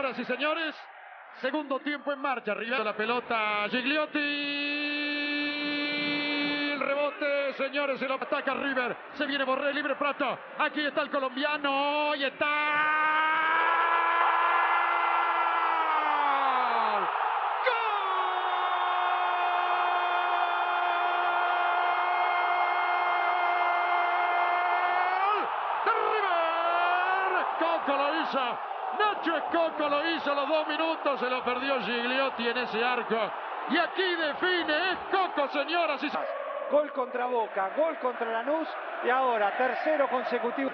Señoras y señores, segundo tiempo en marcha. Arriba la pelota Gigliotti. El rebote, señores, se lo ataca River. Se viene Borré, libre plato. Aquí está el colombiano. Y está. Coloriza Nacho Escoco lo hizo los dos minutos, se lo perdió Gigliotti en ese arco. Y aquí define Escoco, señoras y señores Gol contra Boca, gol contra Lanús y ahora tercero consecutivo.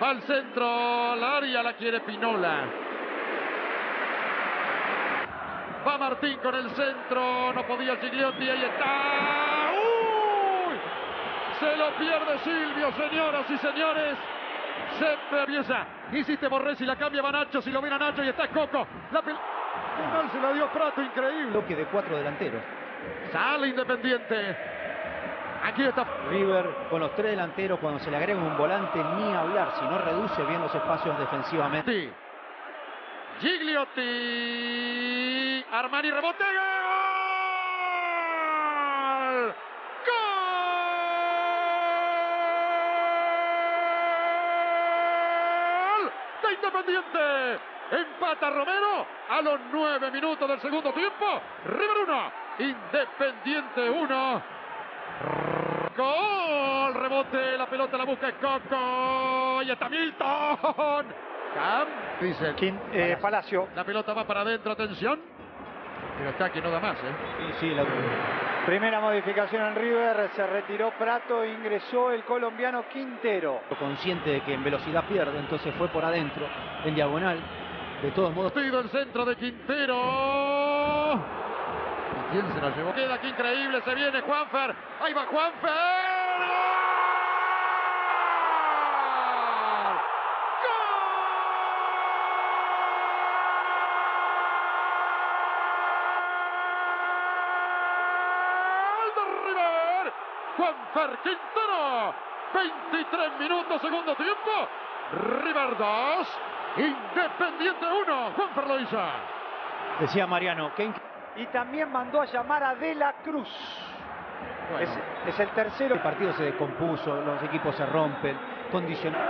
al centro, la área la quiere Pinola. Va Martín con el centro, no podía Gigliotti, ahí está. ¡Uy! Se lo pierde Silvio, señoras y señores. Se atraviesa. Hiciste Si la cambia va Nacho. Si lo mira Nacho y está Coco. La final se la dio Prato, increíble. Bloque de cuatro delanteros. Sale Independiente. Aquí está River con los tres delanteros. Cuando se le agrega un volante, ni hablar. Si no reduce bien los espacios defensivamente. Gigliotti. Armani rebotega Independiente. Empata Romero a los nueve minutos del segundo tiempo. River 1, Independiente 1. Gol, rebote, la pelota la busca Coco. Y está Milton. Cam Dice eh, Palacio. La pelota va para adentro, atención el está no da más, ¿eh? Sí, la Primera modificación en River, se retiró Prato, ingresó el colombiano Quintero. Consciente de que en velocidad pierde, entonces fue por adentro, en diagonal. De todos modos. Pido el centro de Quintero. quién se la llevó? Queda aquí increíble, se viene Juanfer. Ahí va Juanfer. Quintero 23 minutos, segundo tiempo. River 2, Independiente 1, Juan Perloiza. Decía Mariano, Y también mandó a llamar a De la Cruz. es, el tercero. El partido se descompuso, los equipos se rompen, Condicionado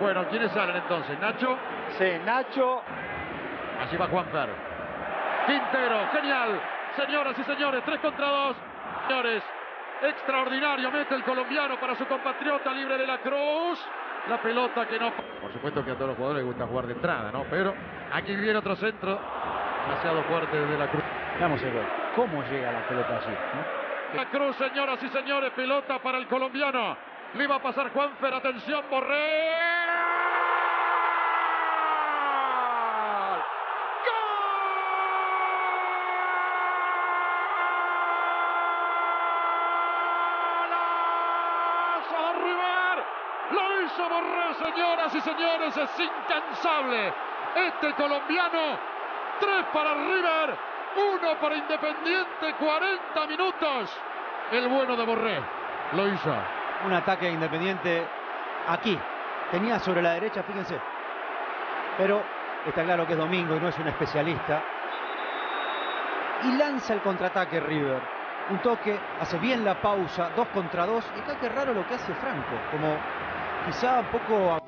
Bueno, ¿quiénes salen entonces? ¿Nacho? Sí, Nacho. Así va Juan Quintero, genial. Señoras y señores, 3 contra 2. Señores, Extraordinario, mete el colombiano para su compatriota libre de la cruz. La pelota que no... Por supuesto que a todos los jugadores les gusta jugar de entrada, ¿no? Pero aquí viene otro centro demasiado fuerte de la cruz. Vamos a ver cómo llega la pelota así. La cruz, señoras y señores, pelota para el colombiano. Le iba a pasar Juanfer, atención, Borré. Borré, señoras y señores, es incansable. Este colombiano, tres para River, uno para Independiente, 40 minutos. El bueno de Borré lo hizo. Un ataque Independiente aquí. Tenía sobre la derecha, fíjense. Pero está claro que es domingo y no es un especialista. Y lanza el contraataque River un toque, hace bien la pausa, dos contra dos. Y acá qué raro lo que hace Franco, como poco...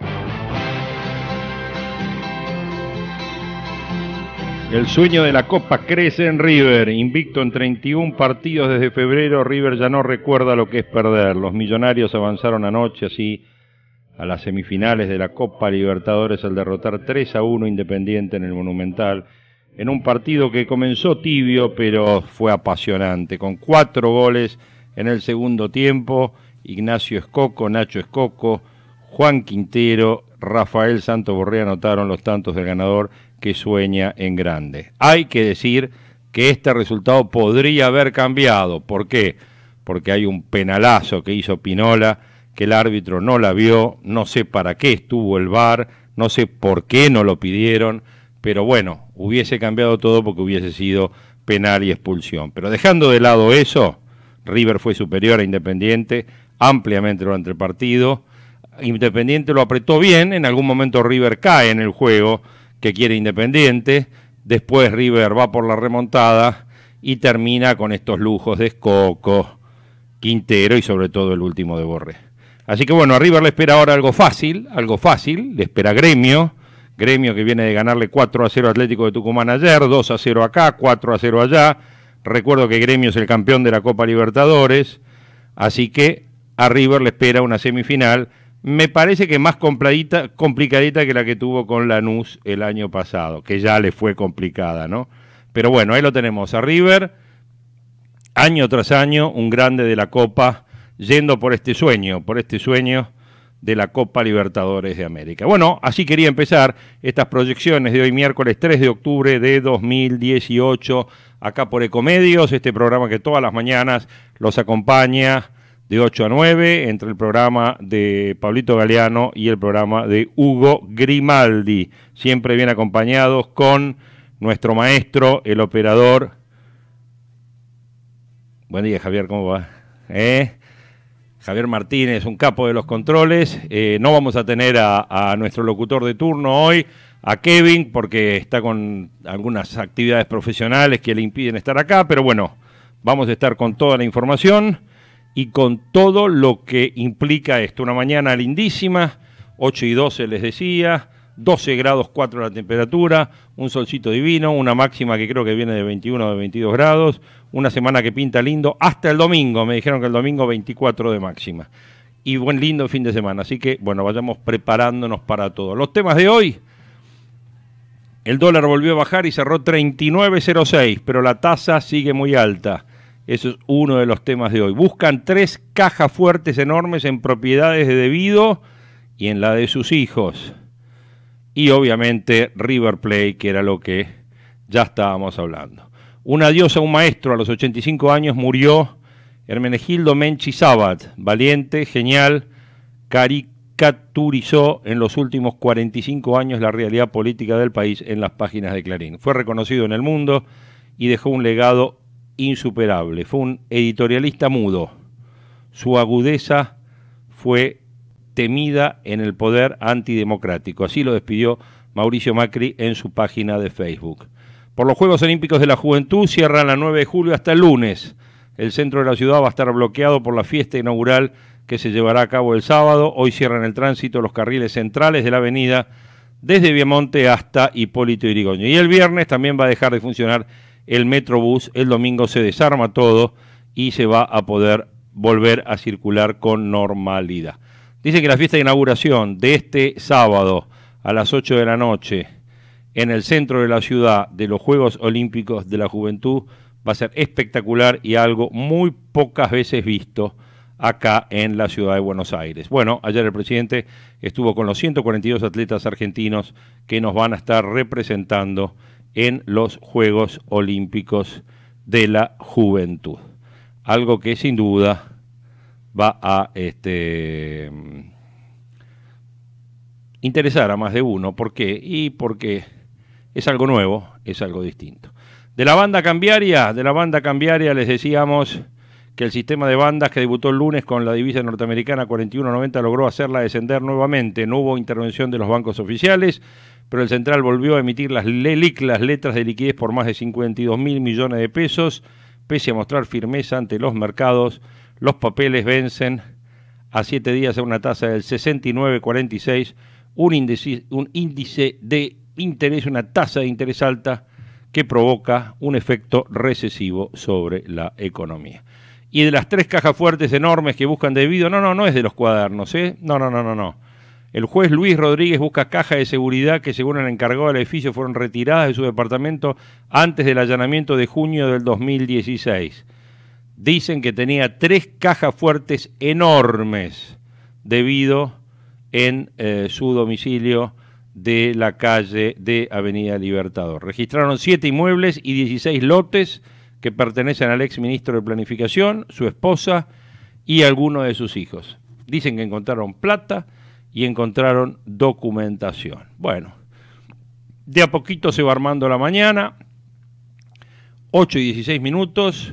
El sueño de la Copa crece en River. Invicto en 31 partidos desde febrero, River ya no recuerda lo que es perder. Los millonarios avanzaron anoche así a las semifinales de la Copa Libertadores al derrotar 3 a 1 Independiente en el Monumental, en un partido que comenzó tibio pero fue apasionante, con cuatro goles en el segundo tiempo, Ignacio Escoco, Nacho Escoco, Juan Quintero, Rafael Santos Borré anotaron los tantos del ganador que sueña en grande. Hay que decir que este resultado podría haber cambiado. ¿Por qué? Porque hay un penalazo que hizo Pinola, que el árbitro no la vio, no sé para qué estuvo el VAR, no sé por qué no lo pidieron, pero bueno, hubiese cambiado todo porque hubiese sido penal y expulsión. Pero dejando de lado eso, River fue superior a Independiente ampliamente durante el partido Independiente lo apretó bien, en algún momento River cae en el juego que quiere Independiente, después River va por la remontada y termina con estos lujos de Escoco, Quintero y sobre todo el último de Borre. Así que bueno, a River le espera ahora algo fácil, algo fácil, le espera Gremio, Gremio que viene de ganarle 4 a 0 Atlético de Tucumán ayer, 2 a 0 acá, 4 a 0 allá. Recuerdo que Gremio es el campeón de la Copa Libertadores, así que a River le espera una semifinal me parece que más complicadita que la que tuvo con Lanús el año pasado, que ya le fue complicada, ¿no? Pero bueno, ahí lo tenemos, a River, año tras año, un grande de la Copa, yendo por este sueño, por este sueño de la Copa Libertadores de América. Bueno, así quería empezar estas proyecciones de hoy miércoles 3 de octubre de 2018, acá por Ecomedios, este programa que todas las mañanas los acompaña 8 a 9 entre el programa de Pablito Galeano y el programa de Hugo Grimaldi, siempre bien acompañados con nuestro maestro, el operador. Buen día Javier, ¿cómo va? ¿Eh? Javier Martínez, un capo de los controles. Eh, no vamos a tener a, a nuestro locutor de turno hoy, a Kevin, porque está con algunas actividades profesionales que le impiden estar acá, pero bueno, vamos a estar con toda la información y con todo lo que implica esto. Una mañana lindísima, 8 y 12 les decía, 12 grados 4 la temperatura, un solcito divino, una máxima que creo que viene de 21 o de 22 grados, una semana que pinta lindo, hasta el domingo, me dijeron que el domingo 24 de máxima. Y buen lindo fin de semana, así que bueno, vayamos preparándonos para todo. Los temas de hoy, el dólar volvió a bajar y cerró 39.06, pero la tasa sigue muy alta. Eso es uno de los temas de hoy. Buscan tres cajas fuertes enormes en propiedades de Debido y en la de sus hijos. Y obviamente River Plate, que era lo que ya estábamos hablando. Un adiós a un maestro a los 85 años murió Hermenegildo Menchi valiente, genial, caricaturizó en los últimos 45 años la realidad política del país en las páginas de Clarín. Fue reconocido en el mundo y dejó un legado insuperable. Fue un editorialista mudo. Su agudeza fue temida en el poder antidemocrático. Así lo despidió Mauricio Macri en su página de Facebook. Por los Juegos Olímpicos de la Juventud cierran la 9 de julio hasta el lunes. El centro de la ciudad va a estar bloqueado por la fiesta inaugural que se llevará a cabo el sábado. Hoy cierran el tránsito los carriles centrales de la avenida desde Viamonte hasta Hipólito Irigoño. Y el viernes también va a dejar de funcionar el Metrobús, el domingo se desarma todo y se va a poder volver a circular con normalidad. Dice que la fiesta de inauguración de este sábado a las 8 de la noche en el centro de la ciudad de los Juegos Olímpicos de la Juventud va a ser espectacular y algo muy pocas veces visto acá en la ciudad de Buenos Aires. Bueno, ayer el presidente estuvo con los 142 atletas argentinos que nos van a estar representando en los Juegos Olímpicos de la Juventud. Algo que sin duda va a este, mm, interesar a más de uno. ¿Por qué? Y porque es algo nuevo, es algo distinto. De la banda cambiaria, de la banda cambiaria les decíamos que el sistema de bandas que debutó el lunes con la divisa norteamericana 41.90 logró hacerla descender nuevamente. No hubo intervención de los bancos oficiales, pero el central volvió a emitir las letras de liquidez por más de 52 mil millones de pesos. Pese a mostrar firmeza ante los mercados, los papeles vencen a siete días a una tasa del 69.46, un índice de interés, una tasa de interés alta que provoca un efecto recesivo sobre la economía y de las tres cajas fuertes enormes que buscan debido. No, no, no es de los cuadernos, ¿eh? No, no, no, no, no. El juez Luis Rodríguez busca cajas de seguridad que, según el encargado del edificio, fueron retiradas de su departamento antes del allanamiento de junio del 2016. Dicen que tenía tres cajas fuertes enormes debido en eh, su domicilio de la calle de Avenida Libertador. Registraron siete inmuebles y 16 lotes que pertenecen al ex ministro de Planificación, su esposa y algunos de sus hijos. Dicen que encontraron plata y encontraron documentación. Bueno, de a poquito se va armando la mañana, 8 y 16 minutos.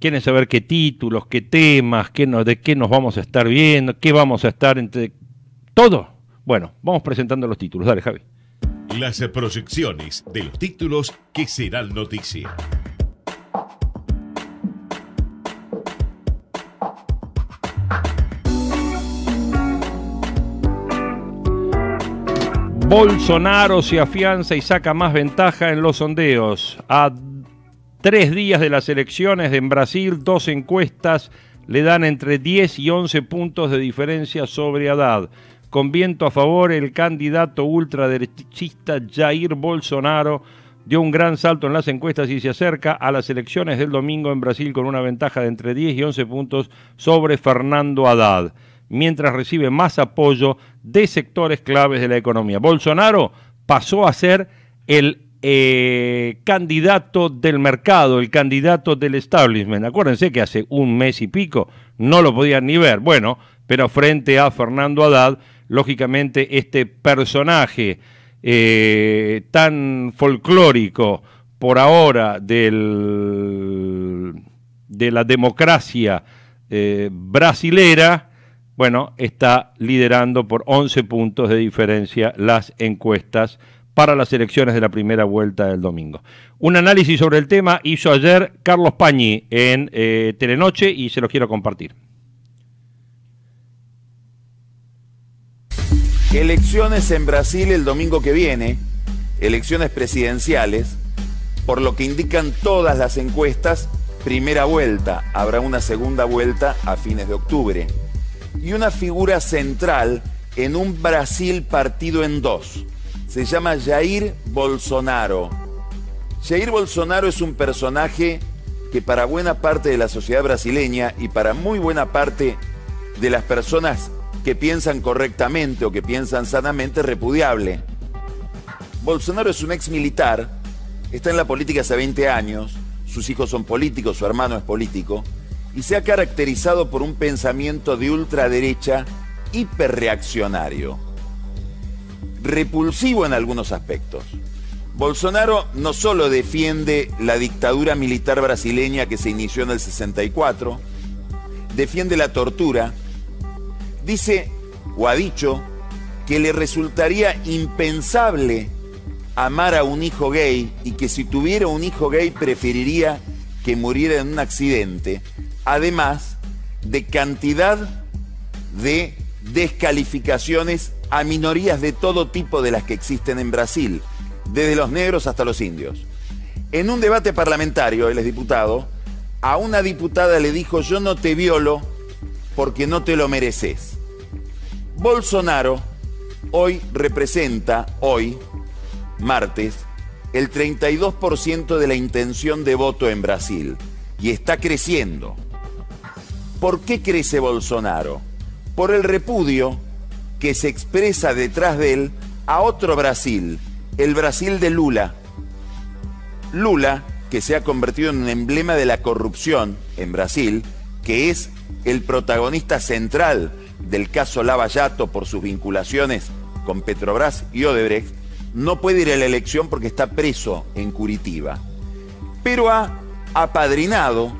Quieren saber qué títulos, qué temas, qué de qué nos vamos a estar viendo, qué vamos a estar entre. Todo. Bueno, vamos presentando los títulos. Dale, Javi. Las proyecciones de los títulos que serán noticias. Bolsonaro se afianza y saca más ventaja en los sondeos. A tres días de las elecciones en Brasil, dos encuestas le dan entre 10 y 11 puntos de diferencia sobre Haddad. Con viento a favor, el candidato ultraderechista Jair Bolsonaro dio un gran salto en las encuestas y se acerca a las elecciones del domingo en Brasil con una ventaja de entre 10 y 11 puntos sobre Fernando Haddad, mientras recibe más apoyo de sectores claves de la economía. Bolsonaro pasó a ser el eh, candidato del mercado, el candidato del establishment. Acuérdense que hace un mes y pico no lo podían ni ver. Bueno, pero frente a Fernando Haddad, lógicamente este personaje eh, tan folclórico por ahora del, de la democracia eh, brasilera, bueno, está liderando por 11 puntos de diferencia las encuestas para las elecciones de la primera vuelta del domingo. Un análisis sobre el tema hizo ayer Carlos Pañi en eh, Telenoche y se lo quiero compartir. Elecciones en Brasil el domingo que viene, elecciones presidenciales, por lo que indican todas las encuestas, primera vuelta, habrá una segunda vuelta a fines de octubre y una figura central en un Brasil partido en dos. Se llama Jair Bolsonaro. Jair Bolsonaro es un personaje que para buena parte de la sociedad brasileña y para muy buena parte de las personas que piensan correctamente o que piensan sanamente es repudiable. Bolsonaro es un ex militar, está en la política hace 20 años, sus hijos son políticos, su hermano es político, y se ha caracterizado por un pensamiento de ultraderecha hiperreaccionario, repulsivo en algunos aspectos. Bolsonaro no solo defiende la dictadura militar brasileña que se inició en el 64, defiende la tortura, dice o ha dicho que le resultaría impensable amar a un hijo gay y que si tuviera un hijo gay preferiría que muriera en un accidente, además de cantidad de descalificaciones a minorías de todo tipo de las que existen en Brasil, desde los negros hasta los indios. En un debate parlamentario, él es diputado, a una diputada le dijo, yo no te violo porque no te lo mereces. Bolsonaro hoy representa, hoy, martes, el 32% de la intención de voto en Brasil y está creciendo. ¿Por qué crece Bolsonaro? Por el repudio que se expresa detrás de él a otro Brasil, el Brasil de Lula. Lula, que se ha convertido en un emblema de la corrupción en Brasil, que es el protagonista central del caso Lavallato por sus vinculaciones con Petrobras y Odebrecht, no puede ir a la elección porque está preso en Curitiba. Pero ha apadrinado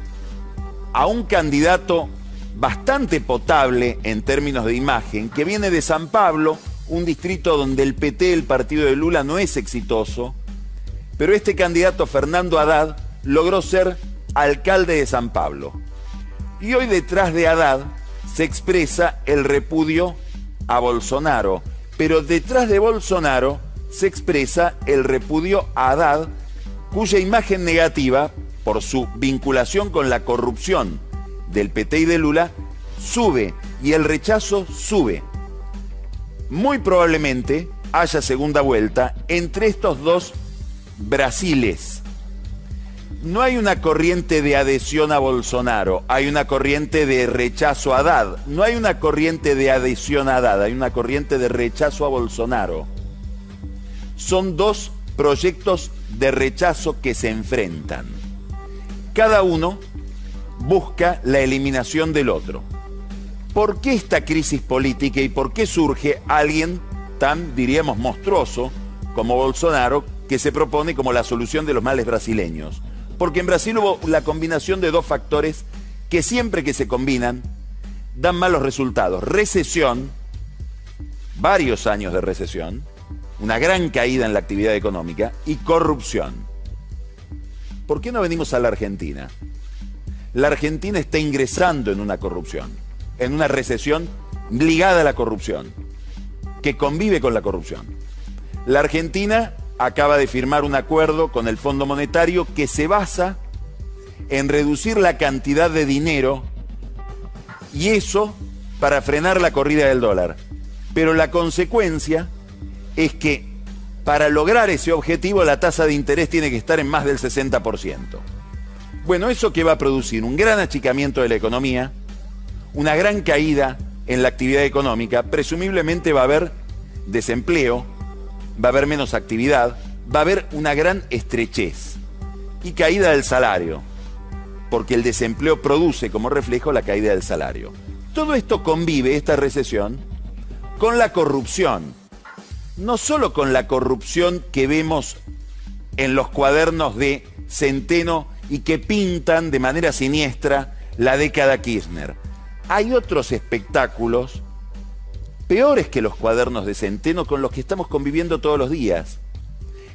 a un candidato bastante potable en términos de imagen, que viene de San Pablo, un distrito donde el PT, el partido de Lula, no es exitoso, pero este candidato, Fernando Haddad, logró ser alcalde de San Pablo. Y hoy detrás de Haddad se expresa el repudio a Bolsonaro, pero detrás de Bolsonaro se expresa el repudio a Haddad, cuya imagen negativa por su vinculación con la corrupción del PT y de Lula, sube y el rechazo sube. Muy probablemente haya segunda vuelta entre estos dos Brasiles. No hay una corriente de adhesión a Bolsonaro, hay una corriente de rechazo a Haddad. No hay una corriente de adhesión a Haddad, hay una corriente de rechazo a Bolsonaro. Son dos proyectos de rechazo que se enfrentan. Cada uno busca la eliminación del otro. ¿Por qué esta crisis política y por qué surge alguien tan, diríamos, monstruoso como Bolsonaro, que se propone como la solución de los males brasileños? Porque en Brasil hubo la combinación de dos factores que siempre que se combinan dan malos resultados. Recesión, varios años de recesión, una gran caída en la actividad económica y corrupción. ¿Por qué no venimos a la Argentina? La Argentina está ingresando en una corrupción, en una recesión ligada a la corrupción, que convive con la corrupción. La Argentina acaba de firmar un acuerdo con el Fondo Monetario que se basa en reducir la cantidad de dinero y eso para frenar la corrida del dólar. Pero la consecuencia es que para lograr ese objetivo, la tasa de interés tiene que estar en más del 60%. Bueno, ¿eso que va a producir? Un gran achicamiento de la economía, una gran caída en la actividad económica, presumiblemente va a haber desempleo, va a haber menos actividad, va a haber una gran estrechez y caída del salario, porque el desempleo produce como reflejo la caída del salario. Todo esto convive, esta recesión, con la corrupción no solo con la corrupción que vemos en los cuadernos de Centeno y que pintan de manera siniestra la década Kirchner. Hay otros espectáculos peores que los cuadernos de Centeno con los que estamos conviviendo todos los días.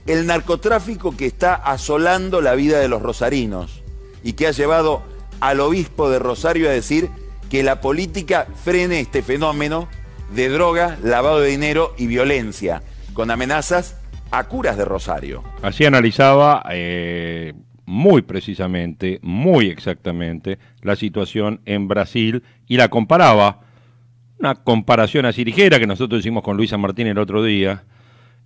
El narcotráfico que está asolando la vida de los rosarinos y que ha llevado al obispo de Rosario a decir que la política frene este fenómeno de droga, lavado de dinero y violencia, con amenazas a curas de Rosario. Así analizaba eh, muy precisamente, muy exactamente, la situación en Brasil y la comparaba, una comparación así ligera que nosotros hicimos con Luisa Martín el otro día,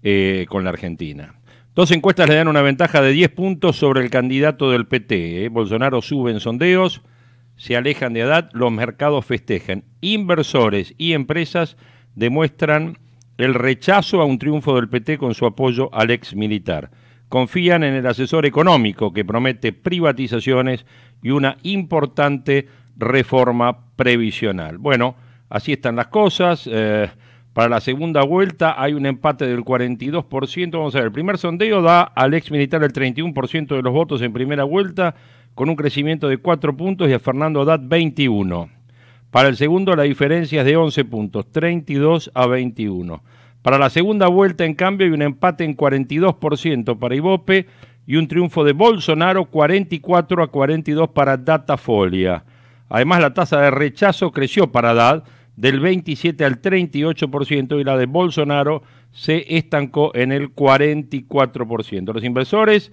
eh, con la Argentina. Dos encuestas le dan una ventaja de 10 puntos sobre el candidato del PT. Eh. Bolsonaro sube en sondeos, se alejan de edad, los mercados festejan. Inversores y empresas demuestran el rechazo a un triunfo del PT con su apoyo al ex militar. Confían en el asesor económico que promete privatizaciones y una importante reforma previsional. Bueno, así están las cosas. Eh, para la segunda vuelta hay un empate del 42%. Vamos a ver, el primer sondeo da al ex militar el 31% de los votos en primera vuelta con un crecimiento de 4 puntos y a Fernando Haddad 21. Para el segundo la diferencia es de 11 puntos, 32 a 21. Para la segunda vuelta, en cambio, hay un empate en 42% para Ibope y un triunfo de Bolsonaro 44 a 42 para Datafolia. Además, la tasa de rechazo creció para Haddad del 27 al 38% y la de Bolsonaro se estancó en el 44%. Los inversores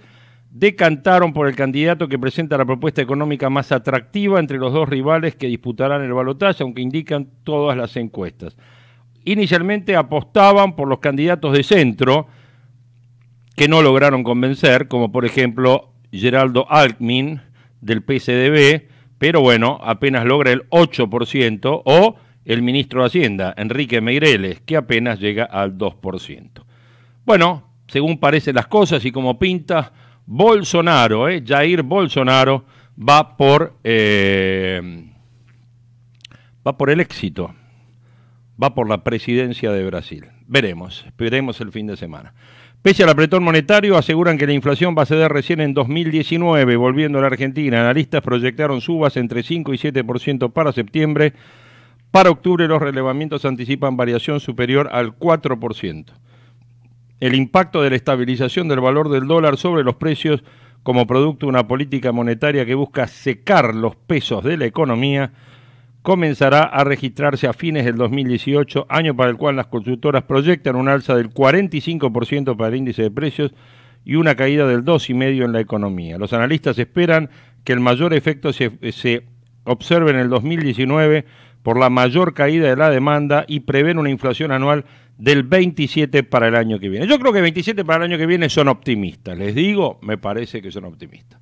decantaron por el candidato que presenta la propuesta económica más atractiva entre los dos rivales que disputarán el balotaje, aunque indican todas las encuestas. Inicialmente apostaban por los candidatos de centro, que no lograron convencer, como por ejemplo Geraldo Alckmin del PCDB, pero bueno, apenas logra el 8%, o el ministro de Hacienda, Enrique Meireles, que apenas llega al 2%. Bueno, según parecen las cosas y como pinta, Bolsonaro, eh, Jair Bolsonaro, va por, eh, va por el éxito, va por la presidencia de Brasil. Veremos, esperemos el fin de semana. Pese al apretón monetario, aseguran que la inflación va a ceder recién en 2019, volviendo a la Argentina. Analistas proyectaron subas entre 5 y 7% para septiembre. Para octubre los relevamientos anticipan variación superior al 4% el impacto de la estabilización del valor del dólar sobre los precios como producto de una política monetaria que busca secar los pesos de la economía, comenzará a registrarse a fines del 2018, año para el cual las consultoras proyectan un alza del 45% para el índice de precios y una caída del 2,5% en la economía. Los analistas esperan que el mayor efecto se, se observe en el 2019 por la mayor caída de la demanda y prevén una inflación anual del 27 para el año que viene. Yo creo que 27 para el año que viene son optimistas, les digo, me parece que son optimistas.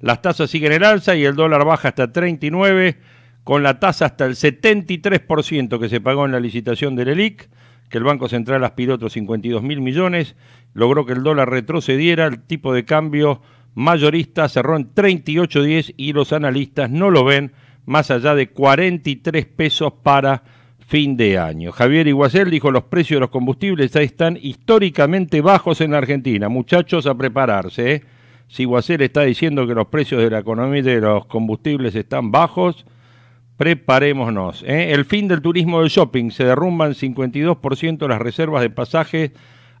Las tasas siguen en alza y el dólar baja hasta 39, con la tasa hasta el 73% que se pagó en la licitación del ELIC, que el Banco Central aspiró otros 52 mil millones, logró que el dólar retrocediera, el tipo de cambio mayorista cerró en 38.10 y los analistas no lo ven más allá de 43 pesos para fin de año. Javier Iguacel dijo, los precios de los combustibles ya están históricamente bajos en Argentina. Muchachos, a prepararse. ¿eh? Si Iguacel está diciendo que los precios de la economía de los combustibles están bajos, preparémonos. ¿eh? El fin del turismo de shopping. Se derrumban 52% las reservas de pasajes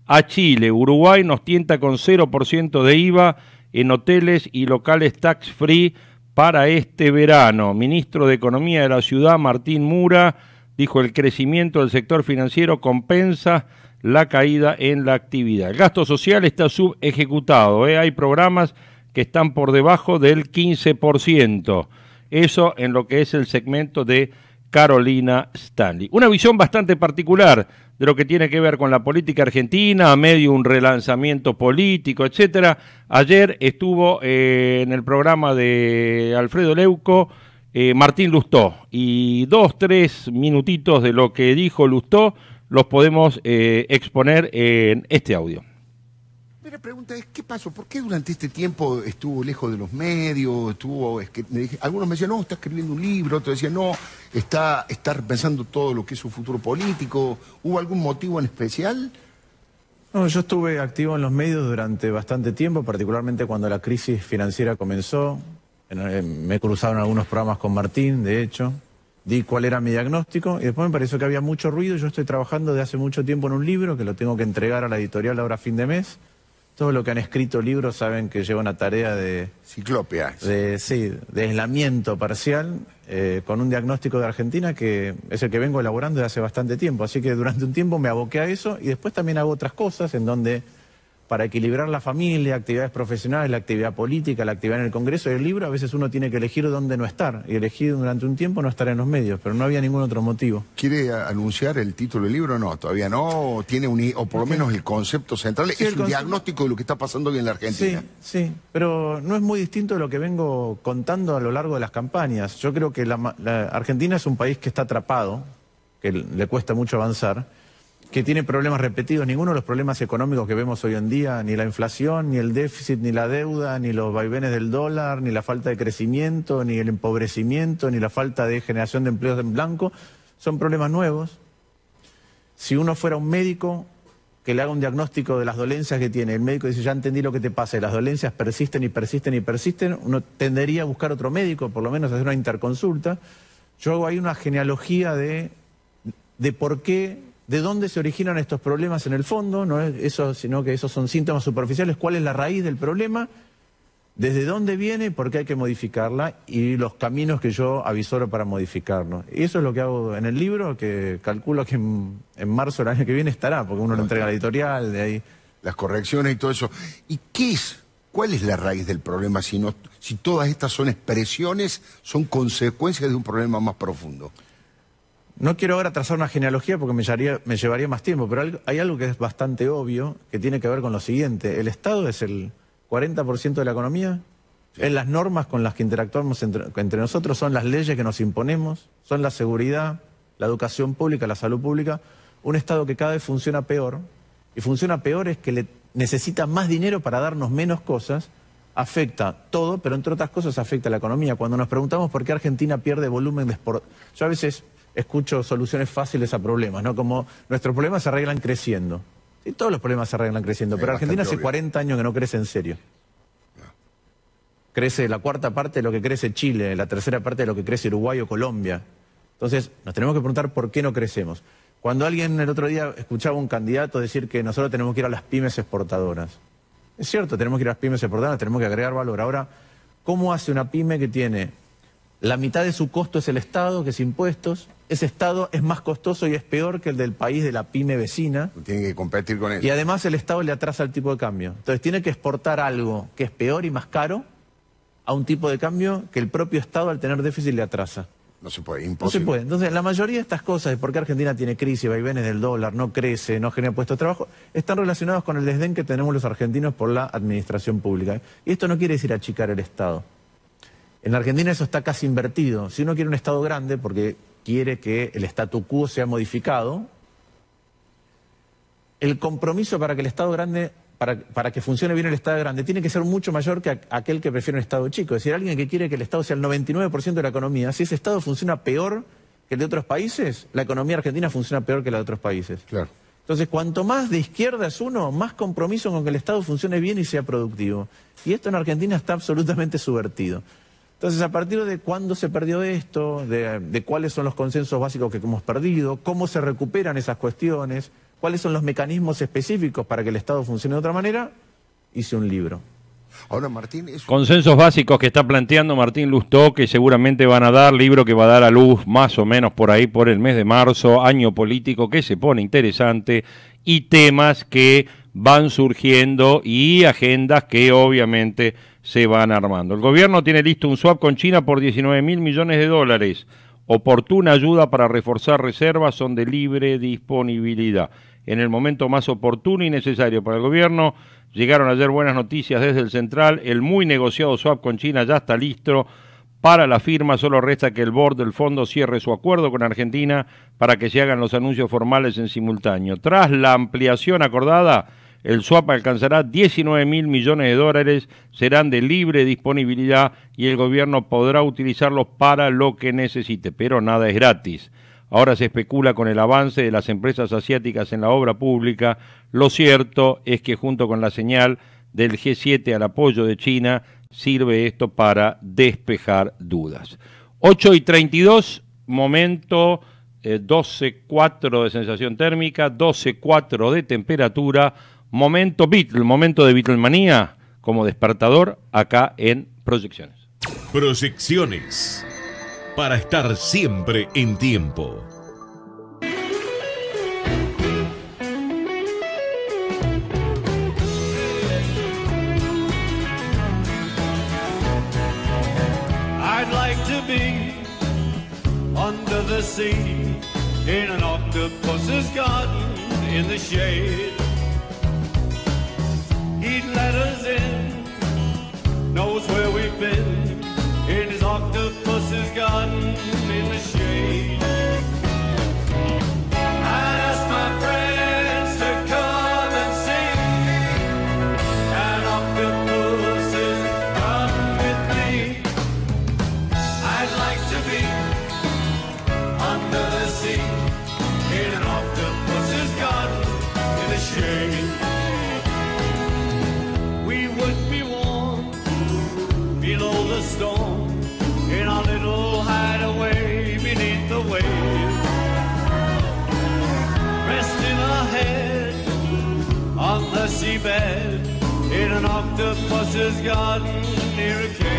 a Chile. Uruguay nos tienta con 0% de IVA en hoteles y locales tax free para este verano. Ministro de Economía de la Ciudad, Martín Mura, dijo el crecimiento del sector financiero compensa la caída en la actividad. El gasto social está subejecutado, ¿eh? hay programas que están por debajo del 15%. Eso en lo que es el segmento de Carolina Stanley. Una visión bastante particular de lo que tiene que ver con la política argentina, a medio un relanzamiento político, etcétera. Ayer estuvo eh, en el programa de Alfredo Leuco eh, Martín Lustó y dos, tres minutitos de lo que dijo Lustó los podemos eh, exponer en este audio. Mi pregunta es, ¿qué pasó? ¿Por qué durante este tiempo estuvo lejos de los medios? Estuvo, algunos me decían, no, está escribiendo un libro, otros decían, no, está, repensando pensando todo lo que es su futuro político. ¿Hubo algún motivo en especial? No, yo estuve activo en los medios durante bastante tiempo, particularmente cuando la crisis financiera comenzó. Me cruzaron algunos programas con Martín, de hecho. Di cuál era mi diagnóstico y después me pareció que había mucho ruido. Yo estoy trabajando desde hace mucho tiempo en un libro que lo tengo que entregar a la editorial ahora a fin de mes todos los que han escrito libros saben que lleva una tarea de... Ciclopia. De, sí, de aislamiento parcial eh, con un diagnóstico de Argentina que es el que vengo elaborando desde hace bastante tiempo. Así que durante un tiempo me aboqué a eso y después también hago otras cosas en donde para equilibrar la familia, actividades profesionales, la actividad política, la actividad en el Congreso y el libro, a veces uno tiene que elegir dónde no estar. Y elegir durante un tiempo no estar en los medios, pero no había ningún otro motivo. ¿Quiere anunciar el título del libro? No, todavía no. Tiene un, o por lo menos el concepto central. es el un diagnóstico de lo que está pasando hoy en la Argentina. Sí, sí, pero no es muy distinto de lo que vengo contando a lo largo de las campañas. Yo creo que la Argentina es un país que está atrapado, que le cuesta mucho avanzar que tiene problemas repetidos, ninguno de los problemas económicos que vemos hoy en día, ni la inflación, ni el déficit, ni la deuda, ni los vaivenes del dólar, ni la falta de crecimiento, ni el empobrecimiento, ni la falta de generación de empleos en blanco, son problemas nuevos. Si uno fuera un médico que le haga un diagnóstico de las dolencias que tiene, el médico dice, ya entendí lo que te pasa, y las dolencias persisten y persisten y persisten, uno tendería a buscar otro médico, por lo menos hacer una interconsulta. Yo hago ahí una genealogía de, de por qué de dónde se originan estos problemas en el fondo, no es eso, sino que esos son síntomas superficiales, cuál es la raíz del problema, desde dónde viene, por qué hay que modificarla y los caminos que yo avisoro para modificarlo. Y eso es lo que hago en el libro, que calculo que en, marzo del año que viene estará, porque uno lo entrega a la editorial, de ahí. Las correcciones y todo eso. ¿Y qué es? ¿Cuál es la raíz del problema si, no, si todas estas son expresiones, son consecuencias de un problema más profundo? No quiero ahora trazar una genealogía porque me llevaría, más tiempo, pero hay algo que es bastante obvio, que tiene que ver con lo siguiente. El Estado es el 40% de la economía, en las normas con las que interactuamos entre, nosotros, son las leyes que nos imponemos, son la seguridad, la educación pública, la salud pública. Un Estado que cada vez funciona peor, y funciona peor es que le necesita más dinero para darnos menos cosas, afecta todo, pero entre otras cosas afecta a la economía. Cuando nos preguntamos por qué Argentina pierde volumen de exportación, yo a veces escucho soluciones fáciles a problemas, ¿no? Como nuestros problemas se arreglan creciendo. Y todos los problemas se arreglan creciendo, pero Argentina hace 40 años que no crece en serio. Crece la cuarta parte de lo que crece Chile, la tercera parte de lo que crece Uruguay o Colombia. Entonces, nos tenemos que preguntar por qué no crecemos. Cuando alguien el otro día escuchaba a un candidato decir que nosotros tenemos que ir a las pymes exportadoras. Es cierto, tenemos que ir a las pymes exportadoras, tenemos que agregar valor. Ahora, ¿cómo hace una pyme que tiene la mitad de su costo es el Estado, que es impuestos, ese Estado es más costoso y es peor que el del país de la pyme vecina. Tiene que competir con él. Y además el Estado le atrasa el tipo de cambio. Entonces tiene que exportar algo que es peor y más caro a un tipo de cambio que el propio Estado al tener déficit le atrasa. No se puede, imposible. No se puede. Entonces, la mayoría de estas cosas, de por qué Argentina tiene crisis, vaivenes del dólar, no crece, no genera puestos de trabajo, están relacionados con el desdén que tenemos los argentinos por la administración pública. Y esto no quiere decir achicar el Estado. En la Argentina eso está casi invertido. Si uno quiere un Estado grande, porque quiere que el statu quo sea modificado, el compromiso para que el Estado grande, para, que funcione bien el Estado grande, tiene que ser mucho mayor que aquel que prefiere un Estado chico. Es decir, alguien que quiere que el Estado sea el 99% de la economía, si ese Estado funciona peor que el de otros países, la economía argentina funciona peor que la de otros países. Claro. Entonces, cuanto más de izquierda es uno, más compromiso con que el Estado funcione bien y sea productivo. Y esto en Argentina está absolutamente subvertido. Entonces, a partir de cuándo se perdió esto, de, cuáles son los consensos básicos que hemos perdido, cómo se recuperan esas cuestiones, cuáles son los mecanismos específicos para que el Estado funcione de otra manera, hice un libro. Ahora, Martín, Consensos básicos que está planteando Martín Lustó, que seguramente van a dar, libro que va a dar a luz más o menos por ahí, por el mes de marzo, año político que se pone interesante, y temas que van surgiendo y agendas que obviamente se van armando. El gobierno tiene listo un swap con China por 19 mil millones de dólares. Oportuna ayuda para reforzar reservas son de libre disponibilidad. En el momento más oportuno y necesario para el gobierno, llegaron ayer buenas noticias desde el central. El muy negociado swap con China ya está listo para la firma. Solo resta que el board del fondo cierre su acuerdo con Argentina para que se hagan los anuncios formales en simultáneo. Tras la ampliación acordada, el swap alcanzará 19 mil millones de dólares, serán de libre disponibilidad y el gobierno podrá utilizarlos para lo que necesite, pero nada es gratis. Ahora se especula con el avance de las empresas asiáticas en la obra pública. Lo cierto es que junto con la señal del G7 al apoyo de China, sirve esto para despejar dudas. 8 y 32, momento 12.4 eh, de sensación térmica, 12.4 de temperatura momento Beatle, momento de Beatlemanía como despertador acá en Proyecciones. Proyecciones para estar siempre en tiempo. I'd like to be under the sea in an octopus's garden in the shade. He'd let us in, knows where we've been in his octopus's garden in the bed in an octopus's garden near a cave.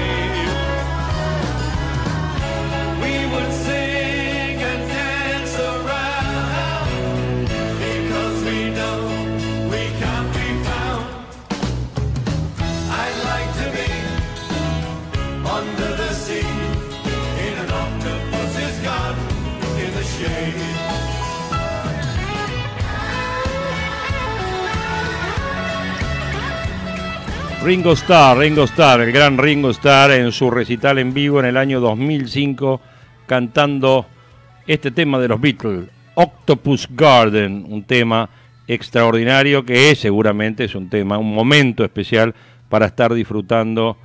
Ringo Starr, Ringo Starr, el gran Ringo Starr en su recital en vivo en el año 2005 cantando este tema de los Beatles, Octopus Garden, un tema extraordinario que es seguramente es un tema, un momento especial para estar disfrutando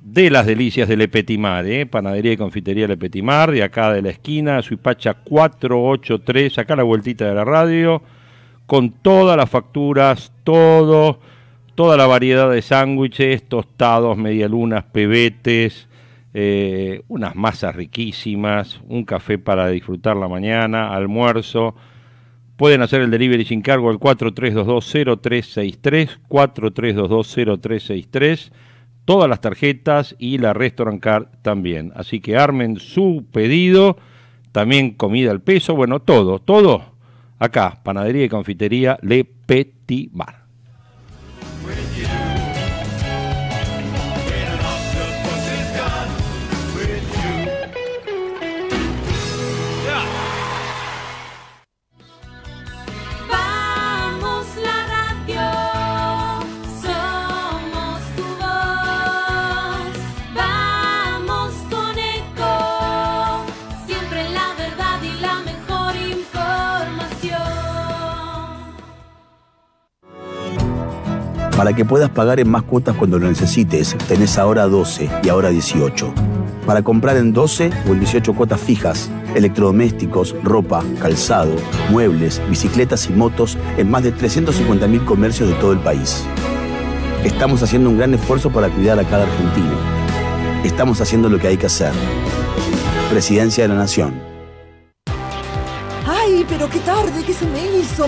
de las delicias de Lepetimar, ¿eh? panadería y confitería Lepetimar, de acá de la esquina, Suipacha 483, acá la vueltita de la radio, con todas las facturas, todo toda la variedad de sándwiches, tostados, medialunas, pebetes, eh, unas masas riquísimas, un café para disfrutar la mañana, almuerzo. Pueden hacer el delivery sin cargo al 43220363, 0363 todas las tarjetas y la Restaurant Card también. Así que armen su pedido, también comida al peso, bueno, todo, todo acá, Panadería y Confitería Le Petit Bar. Para que puedas pagar en más cuotas cuando lo necesites, tenés ahora 12 y ahora 18. Para comprar en 12 o en 18 cuotas fijas, electrodomésticos, ropa, calzado, muebles, bicicletas y motos en más de 350.000 comercios de todo el país. Estamos haciendo un gran esfuerzo para cuidar a cada argentino. Estamos haciendo lo que hay que hacer. Presidencia de la Nación. ¡Ay, pero qué tarde! ¿Qué se me hizo?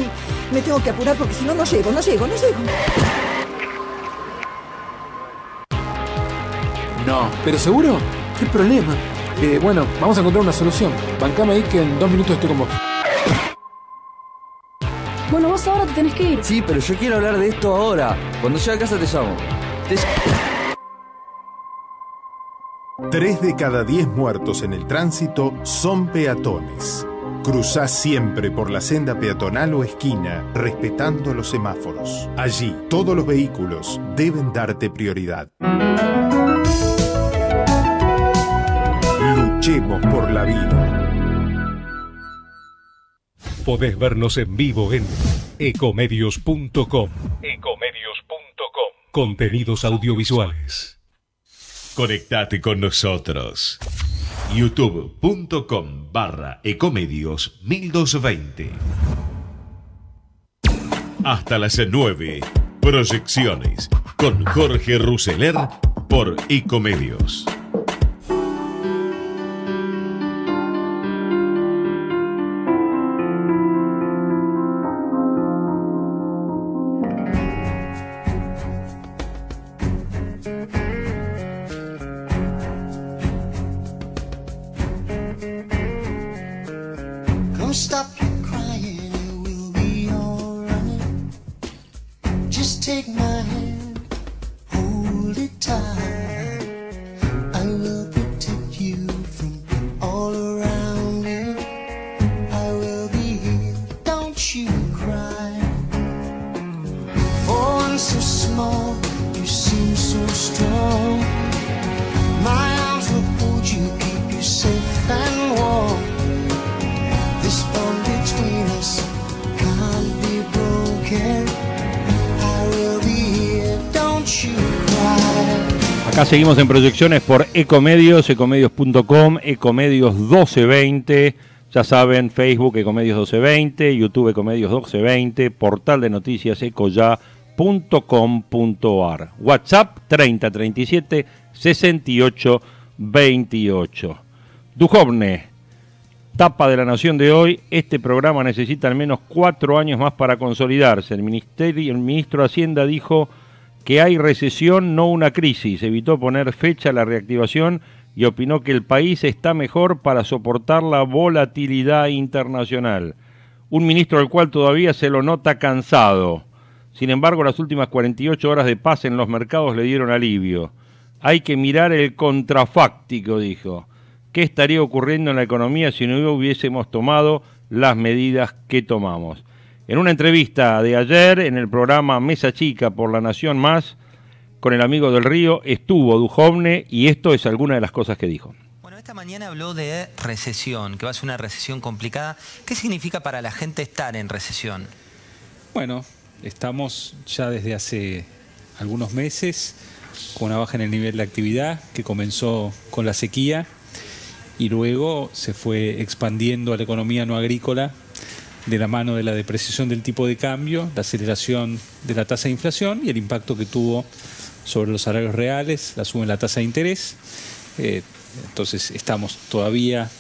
Me tengo que apurar porque si no, no llego, no llego, no llego. No. ¿Pero seguro? ¿Qué problema? Eh, bueno, vamos a encontrar una solución. Bancame ahí que en dos minutos estoy con vos. Bueno, vos ahora te tenés que ir. Sí, pero yo quiero hablar de esto ahora. Cuando llegue a casa te llamo. Te... Tres de cada diez muertos en el tránsito son peatones. Cruzás siempre por la senda peatonal o esquina, respetando los semáforos. Allí, todos los vehículos deben darte prioridad. Luchemos por la vida. Podés vernos en vivo en ecomedios.com. Ecomedios.com. Contenidos audiovisuales. Conectate con nosotros. youtube.com barra ecomedios 1220. Hasta las 9. Proyecciones con Jorge Ruseler por Ecomedios. seguimos en proyecciones por Ecomedios, ecomedios.com, Ecomedios 1220. Ya saben, Facebook Ecomedios 1220, YouTube Ecomedios 1220, portal de noticias ecoya.com.ar. WhatsApp 3037 6828. Dujovne, tapa de la nación de hoy. Este programa necesita al menos cuatro años más para consolidarse. el ministro de Hacienda dijo que hay recesión, no una crisis. Evitó poner fecha a la reactivación y opinó que el país está mejor para soportar la volatilidad internacional. Un ministro al cual todavía se lo nota cansado. Sin embargo, las últimas 48 horas de paz en los mercados le dieron alivio. Hay que mirar el contrafáctico, dijo. ¿Qué estaría ocurriendo en la economía si no hubiésemos tomado las medidas que tomamos? En una entrevista de ayer en el programa Mesa Chica por La Nación Más, con el amigo del río, estuvo Dujovne y esto es alguna de las cosas que dijo. Bueno, esta mañana habló de recesión, que va a ser una recesión complicada. ¿Qué significa para la gente estar en recesión? Bueno, estamos ya desde hace algunos meses con una baja en el nivel de actividad que comenzó con la sequía y luego se fue expandiendo a la economía no agrícola de la mano de la depreciación del tipo de cambio, la aceleración de la tasa de inflación y el impacto que tuvo sobre los salarios reales, la suma de la tasa de interés. Eh, entonces estamos todavía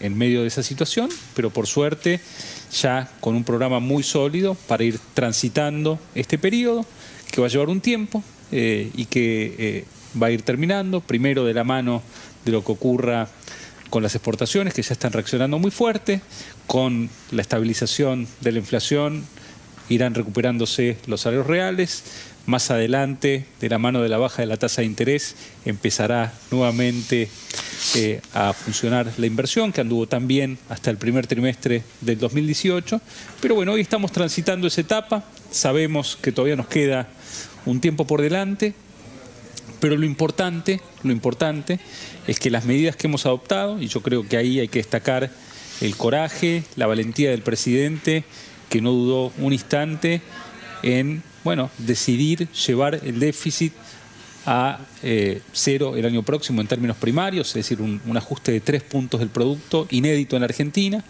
en, medio de esa situación, pero por suerte ya con un programa muy sólido para ir transitando este periodo, que va a llevar un tiempo eh, y que eh, va a ir terminando, primero de la mano de lo que ocurra con las exportaciones que ya están reaccionando muy fuerte, con la estabilización de la inflación, irán recuperándose los salarios reales. Más adelante, de la mano de la baja de la tasa de interés, empezará nuevamente eh, a funcionar la inversión, que anduvo tan bien hasta el primer trimestre del 2018. Pero bueno, hoy estamos transitando esa etapa, sabemos que todavía nos queda un tiempo por delante, pero lo importante, lo importante es que las medidas que hemos adoptado, y yo creo que ahí hay que destacar el coraje, la valentía del presidente, que no dudó un instante en bueno, decidir llevar el déficit a eh, cero el año próximo en términos primarios, es decir, un, un, ajuste de tres puntos del producto inédito en la Argentina.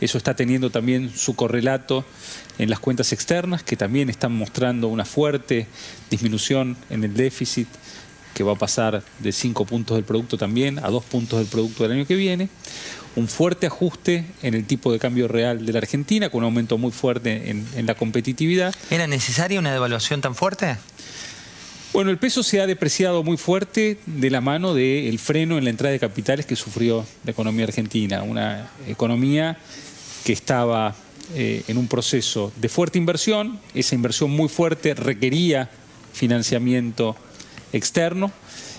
Eso está teniendo también su correlato en las cuentas externas, que también están mostrando una fuerte disminución en el déficit que va a pasar de 5 puntos del producto también a 2 puntos del producto del año que viene, un fuerte ajuste en el tipo de cambio real de la Argentina, con un aumento muy fuerte en, la competitividad. ¿Era necesaria una devaluación tan fuerte? Bueno, el peso se ha depreciado muy fuerte de la mano del freno en la entrada de capitales que sufrió la economía argentina, una economía que estaba eh, en un proceso de fuerte inversión, esa inversión muy fuerte requería financiamiento externo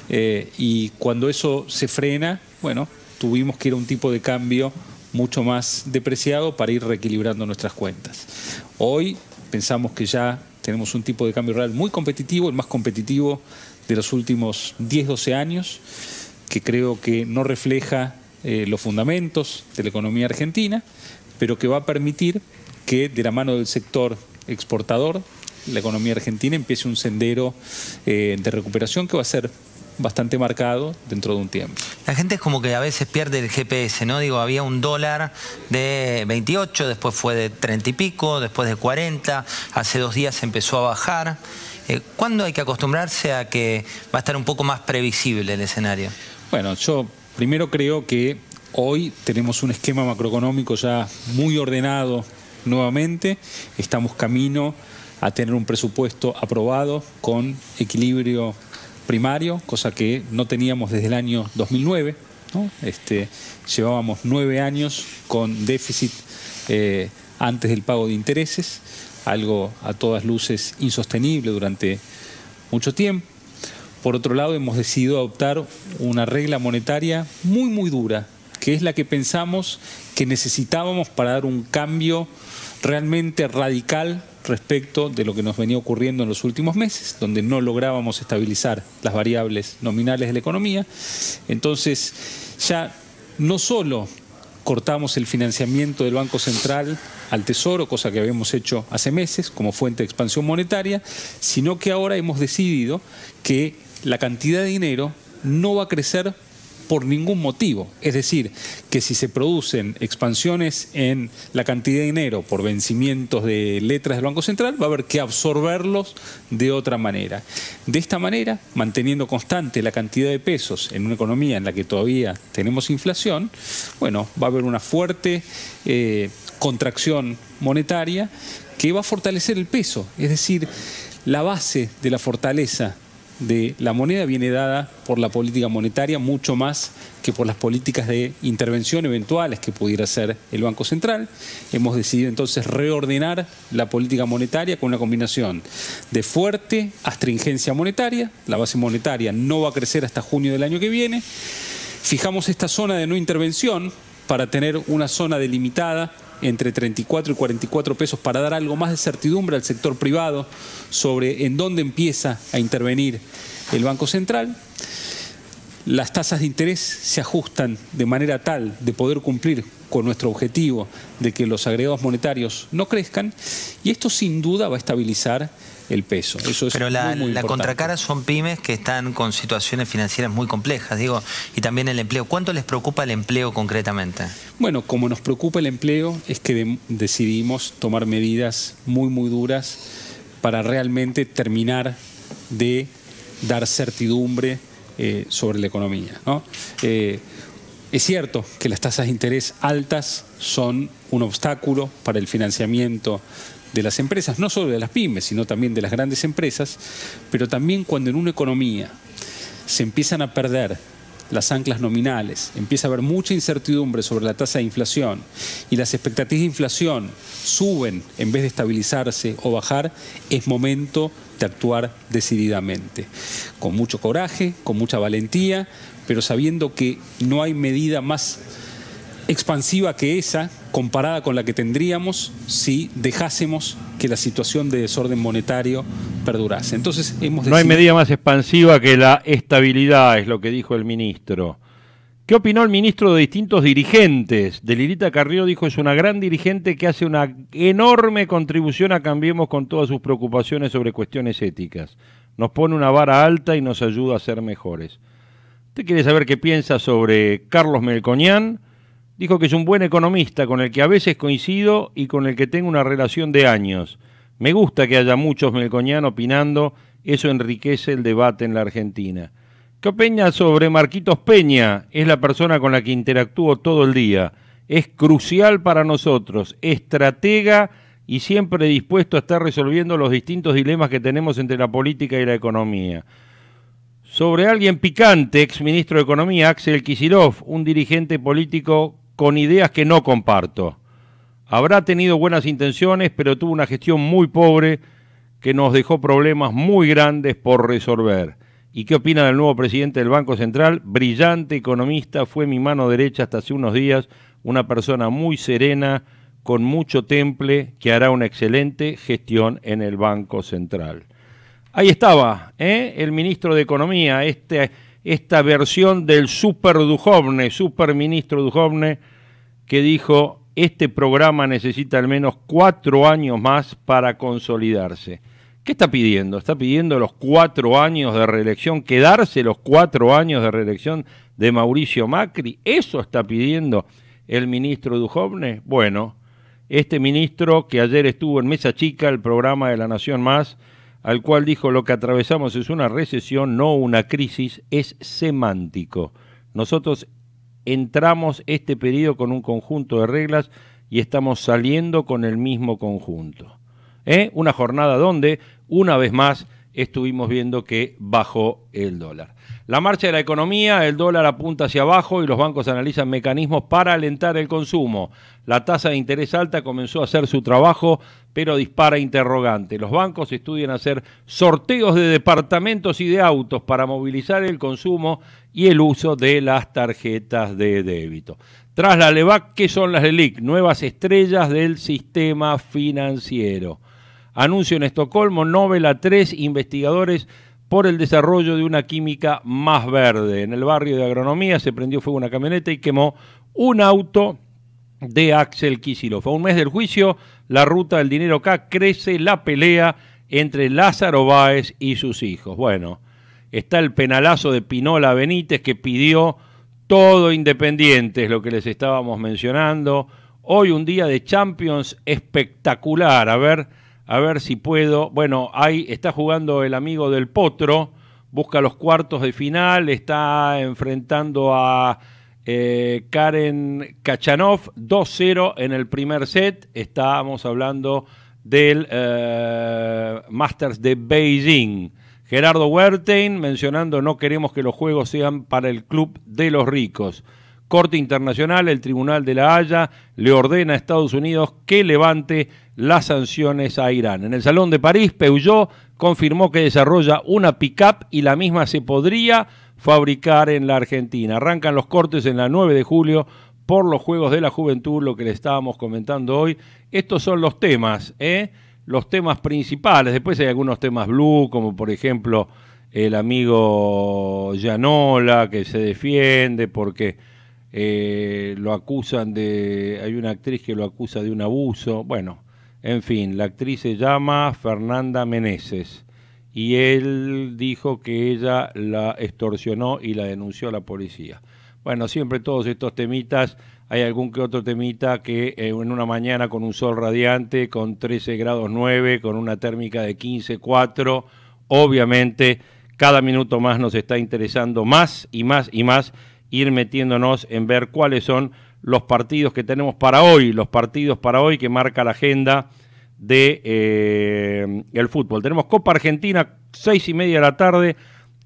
eh, y cuando eso se frena, bueno, tuvimos que ir a un tipo de cambio mucho más depreciado para ir reequilibrando nuestras cuentas. Hoy pensamos que ya tenemos un tipo de cambio real muy competitivo, el más competitivo de los últimos 10-12 años, que creo que no refleja eh, los fundamentos de la economía argentina, pero que va a permitir que de la mano del sector exportador la economía argentina empiece un sendero eh, de recuperación que va a ser bastante marcado dentro de un tiempo. La gente es como que a veces pierde el GPS, ¿no? Digo, había un dólar de 28, después fue de 30 y pico, después de 40, hace dos días empezó a bajar. Eh, ¿Cuándo hay que acostumbrarse a que va a estar un poco más previsible el escenario? Bueno, yo primero creo que hoy tenemos un esquema macroeconómico ya muy ordenado nuevamente, estamos camino a tener un presupuesto aprobado con equilibrio primario, cosa que no teníamos desde el año 2009. Este, llevábamos nueve años con déficit eh, antes del pago de intereses, algo a todas luces insostenible durante mucho tiempo. Por otro lado, hemos decidido adoptar una regla monetaria muy, muy dura, que es la que pensamos que necesitábamos para dar un cambio realmente radical respecto de lo que nos venía ocurriendo en los últimos meses, donde no lográbamos estabilizar las variables nominales de la economía. Entonces, ya no solo cortamos el financiamiento del Banco Central al Tesoro, cosa que habíamos hecho hace meses como fuente de expansión monetaria, sino que ahora hemos decidido que la cantidad de dinero no va a crecer por ningún motivo. Es decir, que si se producen expansiones en la cantidad de dinero por vencimientos de letras del Banco Central, va a haber que absorberlos de otra manera. De esta manera, manteniendo constante la cantidad de pesos en una economía en la que todavía tenemos inflación, bueno, va a haber una fuerte eh, contracción monetaria que va a fortalecer el peso. Es decir, la base de la fortaleza de la moneda viene dada por la política monetaria mucho más que por las políticas de intervención eventuales que pudiera hacer el Banco Central. Hemos decidido entonces reordenar la política monetaria con una combinación de fuerte astringencia monetaria, la base monetaria no va a crecer hasta junio del año que viene, fijamos esta zona de no intervención para tener una zona delimitada entre 34 y 44 pesos para dar algo más de certidumbre al sector privado sobre en dónde empieza a intervenir el Banco Central. Las tasas de interés se ajustan de manera tal de poder cumplir con nuestro objetivo de que los agregados monetarios no crezcan y esto sin duda va a estabilizar el peso. Pero la, contracara son pymes que están con situaciones financieras muy complejas, digo, y también el empleo. ¿Cuánto les preocupa el empleo concretamente? Bueno, como nos preocupa el empleo, es que decidimos tomar medidas muy, muy duras para realmente terminar de dar certidumbre eh, sobre la economía. Eh, es cierto que las tasas de interés altas son un obstáculo para el financiamiento de las empresas, no solo de las pymes, sino también de las grandes empresas, pero también cuando en una economía se empiezan a perder las anclas nominales, empieza a haber mucha incertidumbre sobre la tasa de inflación y las expectativas de inflación suben en vez de estabilizarse o bajar, es momento de actuar decididamente, con mucho coraje, con mucha valentía, pero sabiendo que no hay medida más expansiva que esa comparada con la que tendríamos si dejásemos que la situación de desorden monetario perdurase. Entonces No hay medida más expansiva que la estabilidad, es lo que dijo el ministro. ¿Qué opinó el ministro de distintos dirigentes? Delirita Lilita Carrió dijo es una gran dirigente que hace una enorme contribución a Cambiemos con todas sus preocupaciones sobre cuestiones éticas. Nos pone una vara alta y nos ayuda a ser mejores. ¿Usted quiere saber qué piensa sobre Carlos Melcoñán? Dijo que es un buen economista con el que a veces coincido y con el que tengo una relación de años. Me gusta que haya muchos melcoñanos opinando, eso enriquece el debate en la Argentina. ¿Qué opina sobre Marquitos Peña? Es la persona con la que interactúo todo el día. Es crucial para nosotros, estratega y siempre dispuesto a estar resolviendo los distintos dilemas que tenemos entre la política y la economía. Sobre alguien picante, ex ministro de Economía, Axel Kisilov, un dirigente político con ideas que no comparto. Habrá tenido buenas intenciones, pero tuvo una gestión muy pobre que nos dejó problemas muy grandes por resolver. ¿Y qué opina del nuevo presidente del Banco Central? Brillante economista, fue mi mano derecha hasta hace unos días, una persona muy serena, con mucho temple, que hará una excelente gestión en el Banco Central. Ahí estaba, ¿eh? el ministro de Economía, este, esta versión del super Dujovne, super ministro que dijo, este programa necesita al menos cuatro años más para consolidarse. ¿Qué está pidiendo? ¿Está pidiendo los cuatro años de reelección, quedarse los cuatro años de reelección de Mauricio Macri? ¿Eso está pidiendo el ministro Dujovne? Bueno, este ministro que ayer estuvo en Mesa Chica, el programa de la Nación Más, al cual dijo lo que atravesamos es una recesión, no una crisis, es semántico. Nosotros entramos este periodo con un conjunto de reglas y estamos saliendo con el mismo conjunto. ¿Eh? Una jornada donde, una vez más, estuvimos viendo que bajó el dólar. La marcha de la economía, el dólar apunta hacia abajo y los bancos analizan mecanismos para alentar el consumo. La tasa de interés alta comenzó a hacer su trabajo, pero dispara interrogante. Los bancos estudian hacer sorteos de departamentos y de autos para movilizar el consumo y el uso de las tarjetas de débito. Tras la LEVAC, ¿qué son las LELIC? Nuevas estrellas del sistema financiero. Anuncio en Estocolmo, novela tres investigadores por el desarrollo de una química más verde. En el barrio de agronomía se prendió fuego una camioneta y quemó un auto de Axel Kisilov. A un mes del juicio, la ruta del dinero acá crece la pelea entre Lázaro Báez y sus hijos. Bueno, está el penalazo de Pinola Benítez que pidió todo Independiente, es lo que les estábamos mencionando. Hoy un día de Champions espectacular, a ver, a ver si puedo. Bueno, ahí está jugando el amigo del Potro, busca los cuartos de final, está enfrentando a eh, Karen Kachanov 2-0 en el primer set. Estábamos hablando del eh, Masters de Beijing. Gerardo Wertein mencionando no queremos que los juegos sean para el club de los ricos. Corte Internacional, el Tribunal de la Haya, le ordena a Estados Unidos que levante las sanciones a Irán. En el Salón de París, Peugeot confirmó que desarrolla una pick-up y la misma se podría fabricar en la Argentina. Arrancan los cortes en la 9 de julio por los Juegos de la Juventud, lo que le estábamos comentando hoy. Estos son los temas, ¿eh? los temas principales. Después hay algunos temas blue, como por ejemplo el amigo Yanola, que se defiende porque eh, lo acusan de... Hay una actriz que lo acusa de un abuso. Bueno, en fin, la actriz se llama Fernanda Meneses y él dijo que ella la extorsionó y la denunció a la policía. Bueno, siempre todos estos temitas hay algún que otro temita que eh, en una mañana con un sol radiante, con 13 grados 9, con una térmica de 15, 4, obviamente cada minuto más nos está interesando más y más y más ir metiéndonos en ver cuáles son los partidos que tenemos para hoy, los partidos para hoy que marca la agenda de eh, el fútbol. Tenemos Copa Argentina, seis y media de la tarde,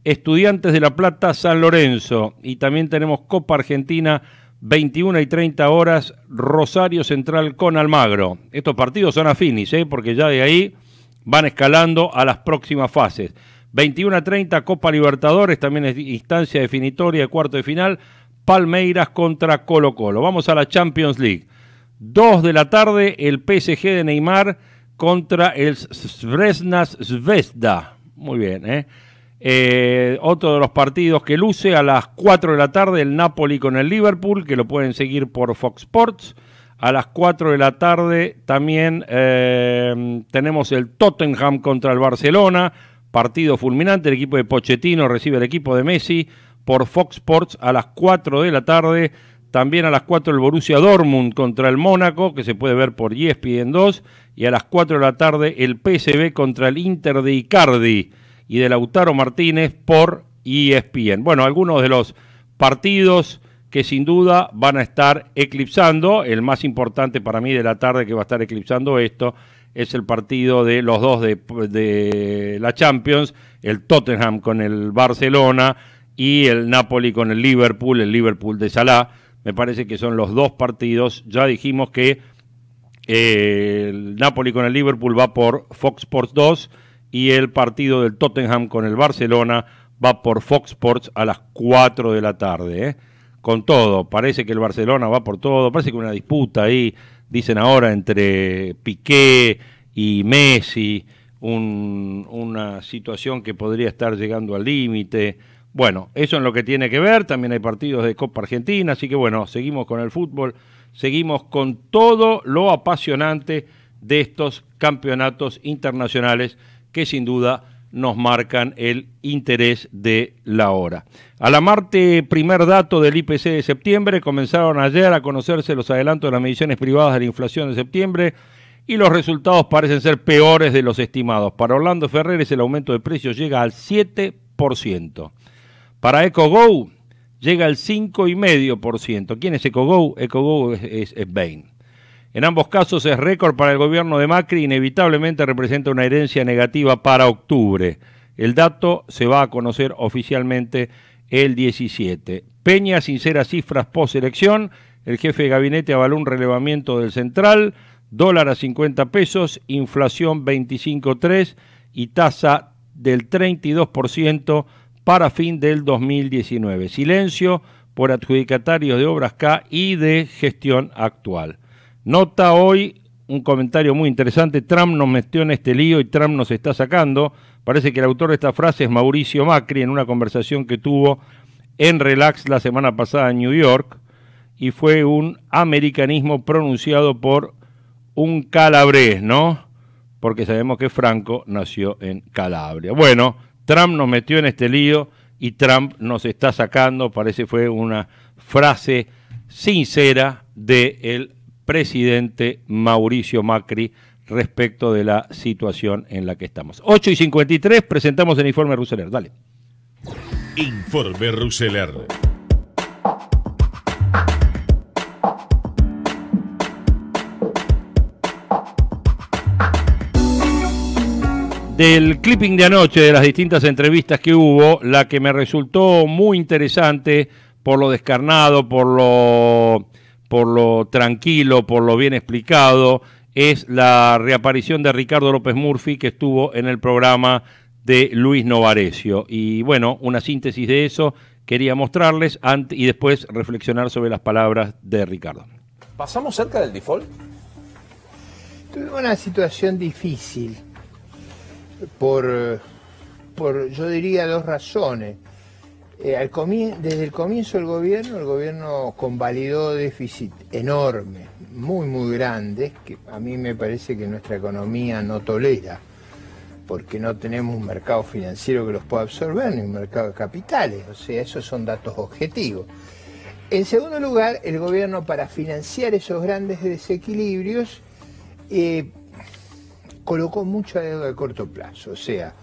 Estudiantes de La Plata, San Lorenzo, y también tenemos Copa Argentina 21 y 30 horas, Rosario Central con Almagro. Estos partidos son afinis, ¿eh? porque ya de ahí van escalando a las próximas fases. 21 a 30, Copa Libertadores, también es instancia definitoria, cuarto de final, Palmeiras contra Colo Colo. Vamos a la Champions League. 2 de la tarde, el PSG de Neymar contra el Svesna Zvezda. Muy bien, ¿eh? Eh, otro de los partidos que luce a las 4 de la tarde, el Napoli con el Liverpool, que lo pueden seguir por Fox Sports. A las 4 de la tarde también eh, tenemos el Tottenham contra el Barcelona, partido fulminante, el equipo de Pochettino recibe el equipo de Messi por Fox Sports a las 4 de la tarde. También a las 4 el Borussia Dortmund contra el Mónaco, que se puede ver por en 2. Y a las 4 de la tarde el PSV contra el Inter de Icardi y de Lautaro Martínez por ESPN. Bueno, algunos de los partidos que sin duda van a estar eclipsando, el más importante para mí de la tarde que va a estar eclipsando esto, es el partido de los dos de, la Champions, el Tottenham con el Barcelona y el Napoli con el Liverpool, el Liverpool de Salah. Me parece que son los dos partidos. Ya dijimos que eh, el Napoli con el Liverpool va por Fox Sports 2 y el partido del Tottenham con el Barcelona va por Fox Sports a las 4 de la tarde. ¿eh? Con todo, parece que el Barcelona va por todo, parece que una disputa ahí, dicen ahora, entre Piqué y Messi, una situación que podría estar llegando al límite. Bueno, eso es lo que tiene que ver, también hay partidos de Copa Argentina, así que bueno, seguimos con el fútbol, seguimos con todo lo apasionante de estos campeonatos internacionales que sin duda nos marcan el interés de la hora. A la Marte, primer dato del IPC de septiembre, comenzaron ayer a conocerse los adelantos de las mediciones privadas de la inflación de septiembre y los resultados parecen ser peores de los estimados. Para Orlando Ferreres el aumento de precios llega al 7%. Para EcoGo llega al 5,5%. ¿Quién es EcoGo? EcoGo es, es Bain. En ambos casos es récord para el gobierno de Macri, inevitablemente representa una herencia negativa para octubre. El dato se va a conocer oficialmente el 17. Peña, sinceras cifras post-elección, el jefe de gabinete avaló un relevamiento del central, dólar a 50 pesos, inflación 25.3 y tasa del 32% para fin del 2019. Silencio por adjudicatarios de obras K y de gestión actual. Nota hoy un comentario muy interesante. Trump nos metió en este lío y Trump nos está sacando. Parece que el autor de esta frase es Mauricio Macri en una conversación que tuvo en Relax la semana pasada en New York y fue un americanismo pronunciado por un calabrés, ¿no? Porque sabemos que Franco nació en Calabria. Bueno, Trump nos metió en este lío y Trump nos está sacando, parece fue una frase sincera de él presidente Mauricio Macri respecto de la situación en la que estamos. 8 y 53, presentamos el informe Ruseler. Dale. Informe Ruseler. Del clipping de anoche, de las distintas entrevistas que hubo, la que me resultó muy interesante por lo descarnado, por lo por lo tranquilo, por lo bien explicado, es la reaparición de Ricardo López Murphy que estuvo en el programa de Luis Novarecio. Y bueno, una síntesis de eso quería mostrarles antes y después reflexionar sobre las palabras de Ricardo. ¿Pasamos cerca del default? Tuve una situación difícil por, por yo diría, dos razones. Eh, desde el comienzo del gobierno, el gobierno convalidó déficit enorme, muy, muy grandes, que a mí me parece que nuestra economía no tolera, porque no tenemos un mercado financiero que los pueda absorber, ni un mercado de capitales, o sea, esos son datos objetivos. En segundo lugar, el gobierno para financiar esos grandes desequilibrios eh, colocó mucha deuda de corto plazo, o sea,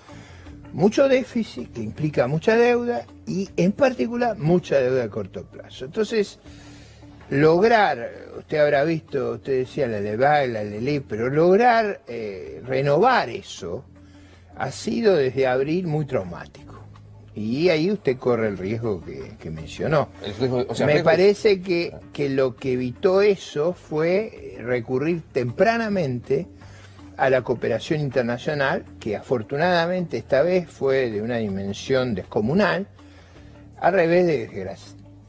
mucho déficit, que implica mucha deuda y en particular mucha deuda a corto plazo. Entonces, lograr, usted habrá visto, usted decía la y la LELE, pero lograr eh, renovar eso ha sido desde abril muy traumático. Y ahí usted corre el riesgo que, mencionó. Me parece que, que lo que evitó eso fue eh, recurrir tempranamente a la cooperación internacional, que afortunadamente esta vez fue de una dimensión descomunal, al revés de,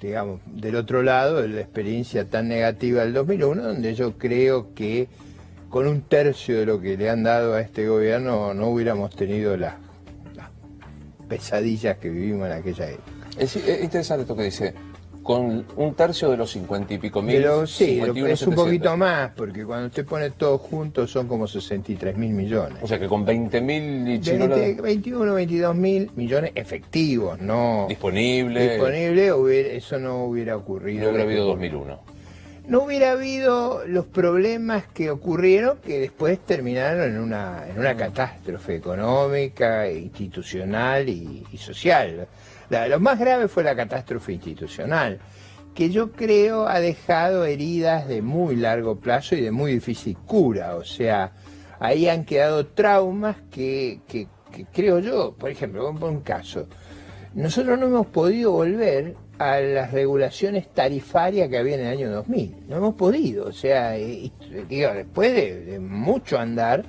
digamos, del otro lado, de la experiencia tan negativa del 2001, donde yo creo que con un tercio de lo que le han dado a este gobierno no hubiéramos tenido las, pesadillas que vivimos en aquella época. Es, es interesante esto que dice con un tercio de los cincuenta y pico mil. sí, es un poquito más, porque cuando usted pone todo junto son como 63 mil millones. O sea que con 20 mil y 21, 22 mil millones efectivos, no. Disponible. Disponible, eso no hubiera ocurrido. No hubiera habido 2001. No hubiera habido los problemas que ocurrieron, que después terminaron en una, en una mm. catástrofe económica, institucional y social lo más grave fue la catástrofe institucional, que yo creo ha dejado heridas de muy largo plazo y de muy difícil cura. O sea, ahí han quedado traumas que, creo yo, por ejemplo, un, un caso, nosotros no hemos podido volver a las regulaciones tarifarias que había en el año 2000. No hemos podido, o sea, eh, después de, mucho andar,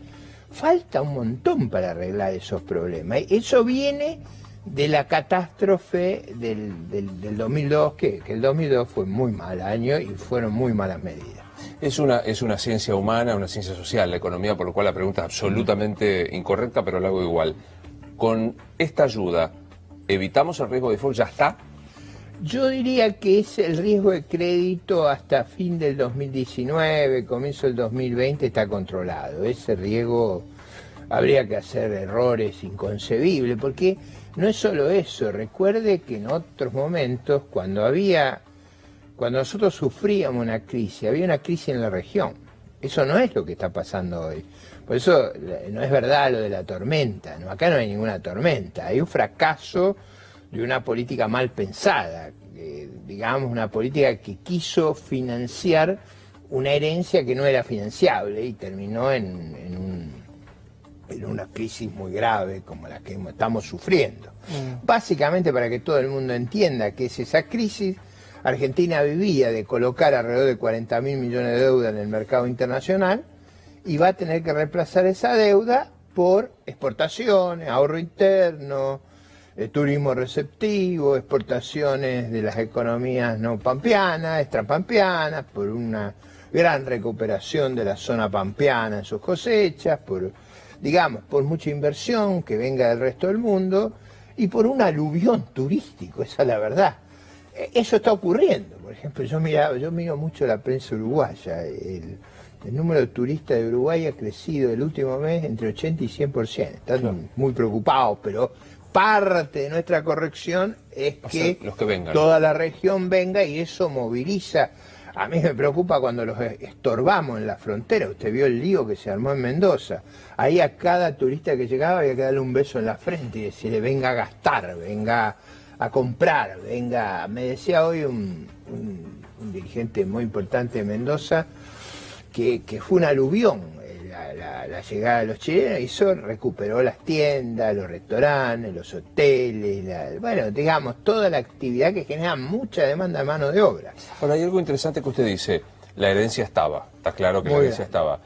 falta un montón para arreglar esos problemas. Eso viene de la catástrofe del, 2002, que, el 2002 fue muy mal año y fueron muy malas medidas. Es una, es una ciencia humana, una ciencia social, la economía, por lo cual la pregunta es absolutamente incorrecta, pero lo hago igual. ¿Con esta ayuda evitamos el riesgo de default? ¿Ya está? Yo diría que es el riesgo de crédito hasta fin del 2019, comienzo del 2020, está controlado. Ese riesgo habría que hacer errores inconcebibles, porque no es solo eso, recuerde que en otros momentos, cuando había, cuando nosotros sufríamos una crisis, había una crisis en la región. Eso no es lo que está pasando hoy. Por eso no es verdad lo de la tormenta. ¿no? Acá no hay ninguna tormenta. Hay un fracaso de una política mal pensada, digamos, una política que quiso financiar una herencia que no era financiable y terminó en, en un en una crisis muy grave como la que estamos sufriendo. Mm. Básicamente para que todo el mundo entienda que es esa crisis, Argentina vivía de colocar alrededor de 40 mil millones de deuda en el mercado internacional y va a tener que reemplazar esa deuda por exportaciones, ahorro interno, eh, turismo receptivo, exportaciones de las economías no pampeanas, extrapampeanas, por una gran recuperación de la zona pampeana en sus cosechas, por digamos, por mucha inversión que venga del resto del mundo y por un aluvión turístico, esa es la verdad. E, eso está ocurriendo. Por ejemplo, yo, miraba, yo miro mucho la prensa uruguaya. El, número de turistas de Uruguay ha crecido el último mes entre 80 y 100%. Están muy preocupados, pero parte de nuestra corrección es que, toda la región venga y eso moviliza a mí me preocupa cuando los estorbamos en la frontera. Usted vio el lío que se armó en Mendoza. Ahí a cada turista que llegaba había que darle un beso en la frente y decirle, venga a gastar, venga a comprar, venga. Me decía hoy un, dirigente muy importante de Mendoza que, que fue un aluvión la, llegada de los chilenos eso recuperó las tiendas, los restaurantes, los hoteles, bueno, digamos, toda la actividad que genera mucha demanda de mano de obra. bueno hay algo interesante que usted dice, la herencia estaba, está claro que la herencia estaba,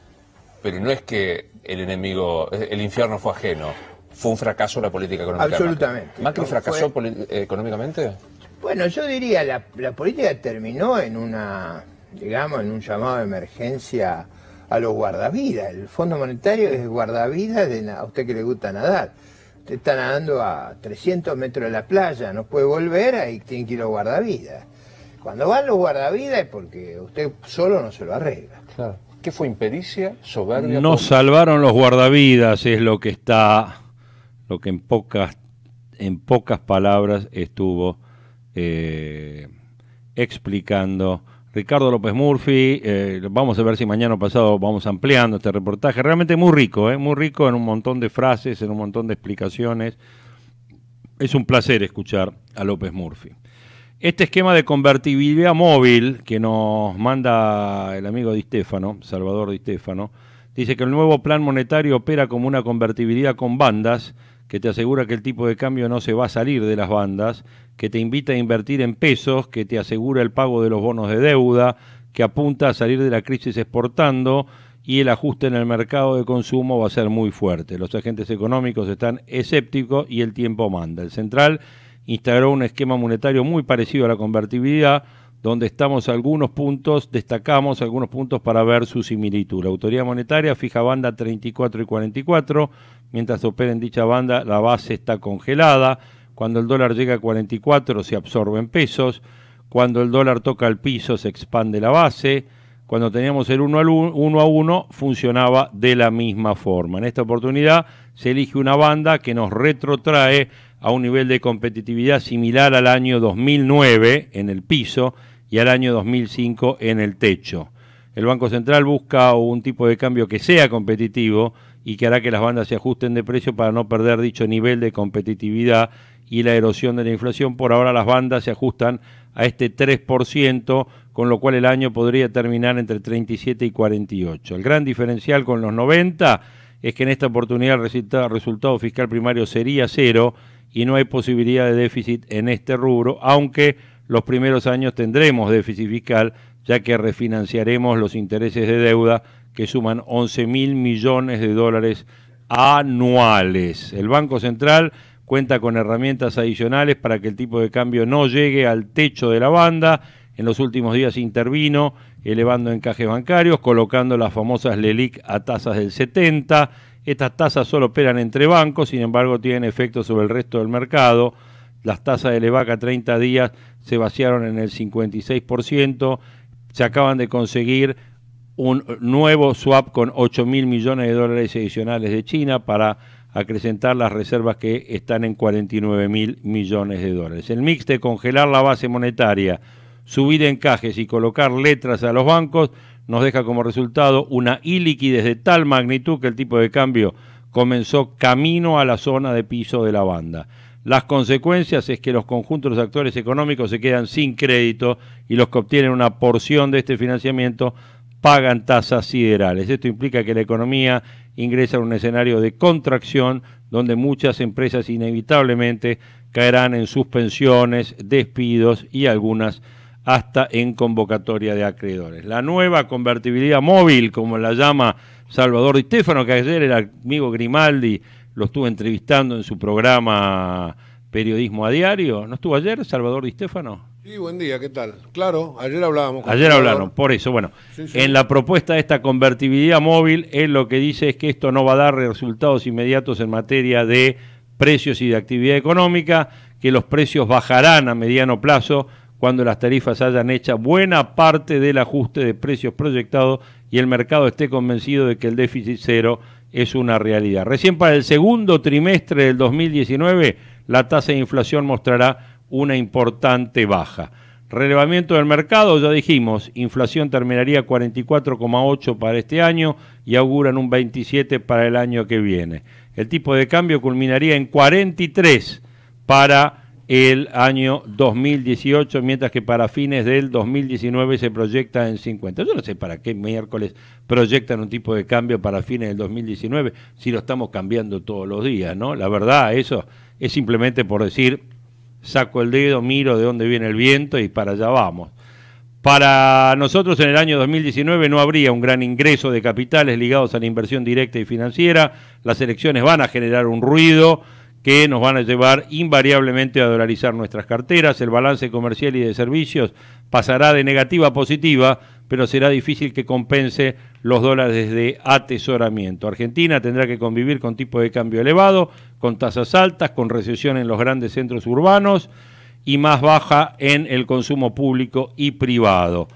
pero no es que el enemigo, el infierno fue ajeno, fue un fracaso la política económica. Absolutamente. ¿Macri, que fracasó eh, económicamente? Bueno, yo diría, la, la política terminó en una, digamos, en un llamado de emergencia a los guardavidas. El Fondo Monetario es guardavidas de a usted que le gusta nadar. Usted está nadando a 300 metros de la playa, no puede volver, ahí tiene que ir los guardavidas. Cuando van los guardavidas es porque usted solo no se lo arregla. ¿Qué fue impericia, soberbia? Nos salvaron los guardavidas, es lo que está, lo que en pocas, en pocas palabras estuvo eh, explicando Ricardo López Murphy. Eh, vamos a ver si mañana o pasado vamos ampliando este reportaje. Realmente muy rico, eh, muy rico en un montón de frases, en un montón de explicaciones. Es un placer escuchar a López Murphy. Este esquema de convertibilidad móvil que nos manda el amigo Di Stefano, Salvador Di Stefano, dice que el nuevo plan monetario opera como una convertibilidad con bandas que te asegura que el tipo de cambio no se va a salir de las bandas, que te invita a invertir en pesos, que te asegura el pago de los bonos de deuda, que apunta a salir de la crisis exportando y el ajuste en el mercado de consumo va a ser muy fuerte. Los agentes económicos están escépticos y el tiempo manda. El central instauró un esquema monetario muy parecido a la convertibilidad donde estamos algunos puntos, destacamos algunos puntos para ver su similitud. La autoridad monetaria fija banda 34 y 44, mientras opera en dicha banda la base está congelada, cuando el dólar llega a 44 se absorben pesos, cuando el dólar toca el piso se expande la base, cuando teníamos el 1 a 1 funcionaba de la misma forma. En esta oportunidad se elige una banda que nos retrotrae a un nivel de competitividad similar al año 2009 en el piso, y al año 2005 en el techo. El Banco Central busca un tipo de cambio que sea competitivo y que hará que las bandas se ajusten de precio para no perder dicho nivel de competitividad y la erosión de la inflación. Por ahora las bandas se ajustan a este 3%, con lo cual el año podría terminar entre 37 y 48. El gran diferencial con los 90 es que en esta oportunidad el resultado, resultado fiscal primario sería cero y no hay posibilidad de déficit en este rubro, aunque los primeros años tendremos déficit fiscal, ya que refinanciaremos los intereses de deuda que suman 11 mil millones de dólares anuales. El Banco Central cuenta con herramientas adicionales para que el tipo de cambio no llegue al techo de la banda. En los últimos días intervino elevando encajes bancarios, colocando las famosas LELIC a tasas del 70. Estas tasas solo operan entre bancos, sin embargo tienen efecto sobre el resto del mercado. Las tasas de LEVACA 30 días se vaciaron en el 56%, se acaban de conseguir un nuevo swap con 8 mil millones de dólares adicionales de China para acrecentar las reservas que están en 49 mil millones de dólares. El mix de congelar la base monetaria, subir encajes y colocar letras a los bancos nos deja como resultado una iliquidez de tal magnitud que el tipo de cambio comenzó camino a la zona de piso de la banda. Las consecuencias es que los conjuntos de los actores económicos se quedan sin crédito y los que obtienen una porción de este financiamiento pagan tasas siderales. Esto implica que la economía ingresa a un escenario de contracción donde muchas empresas inevitablemente caerán en suspensiones, despidos y algunas hasta en convocatoria de acreedores. La nueva convertibilidad móvil, como la llama Salvador Di Stefano, que ayer el amigo Grimaldi lo estuve entrevistando en su programa Periodismo a Diario. ¿No estuvo ayer, Salvador Di Stefano? Sí, buen día, ¿qué tal? Claro, ayer hablábamos. Con ayer hablaron, por eso, bueno, en la propuesta de esta convertibilidad móvil, él lo que dice es que esto no va a dar resultados inmediatos en materia de precios y de actividad económica, que los precios bajarán a mediano plazo cuando las tarifas hayan hecho buena parte del ajuste de precios proyectado y el mercado esté convencido de que el déficit cero es una realidad. Recién para el segundo trimestre del 2019 la tasa de inflación mostrará una importante baja. Relevamiento del mercado, ya dijimos, inflación terminaría 44,8 para este año y auguran un 27 para el año que viene. El tipo de cambio culminaría en 43 para el año 2018, mientras que para fines del 2019 se proyecta en 50. Yo no sé para qué miércoles proyectan un tipo de cambio para fines del 2019 si lo estamos cambiando todos los días, ¿no? La verdad, eso es simplemente por decir, saco el dedo, miro de dónde viene el viento y para allá vamos. Para nosotros en el año 2019 no habría un gran ingreso de capitales ligados a la inversión directa y financiera, las elecciones van a generar un ruido, que nos van a llevar invariablemente a dolarizar nuestras carteras. El balance comercial y de servicios pasará de negativa a positiva, pero será difícil que compense los dólares de atesoramiento. Argentina tendrá que convivir con tipo de cambio elevado, con tasas altas, con recesión en los grandes centros urbanos y más baja en el consumo público y privado.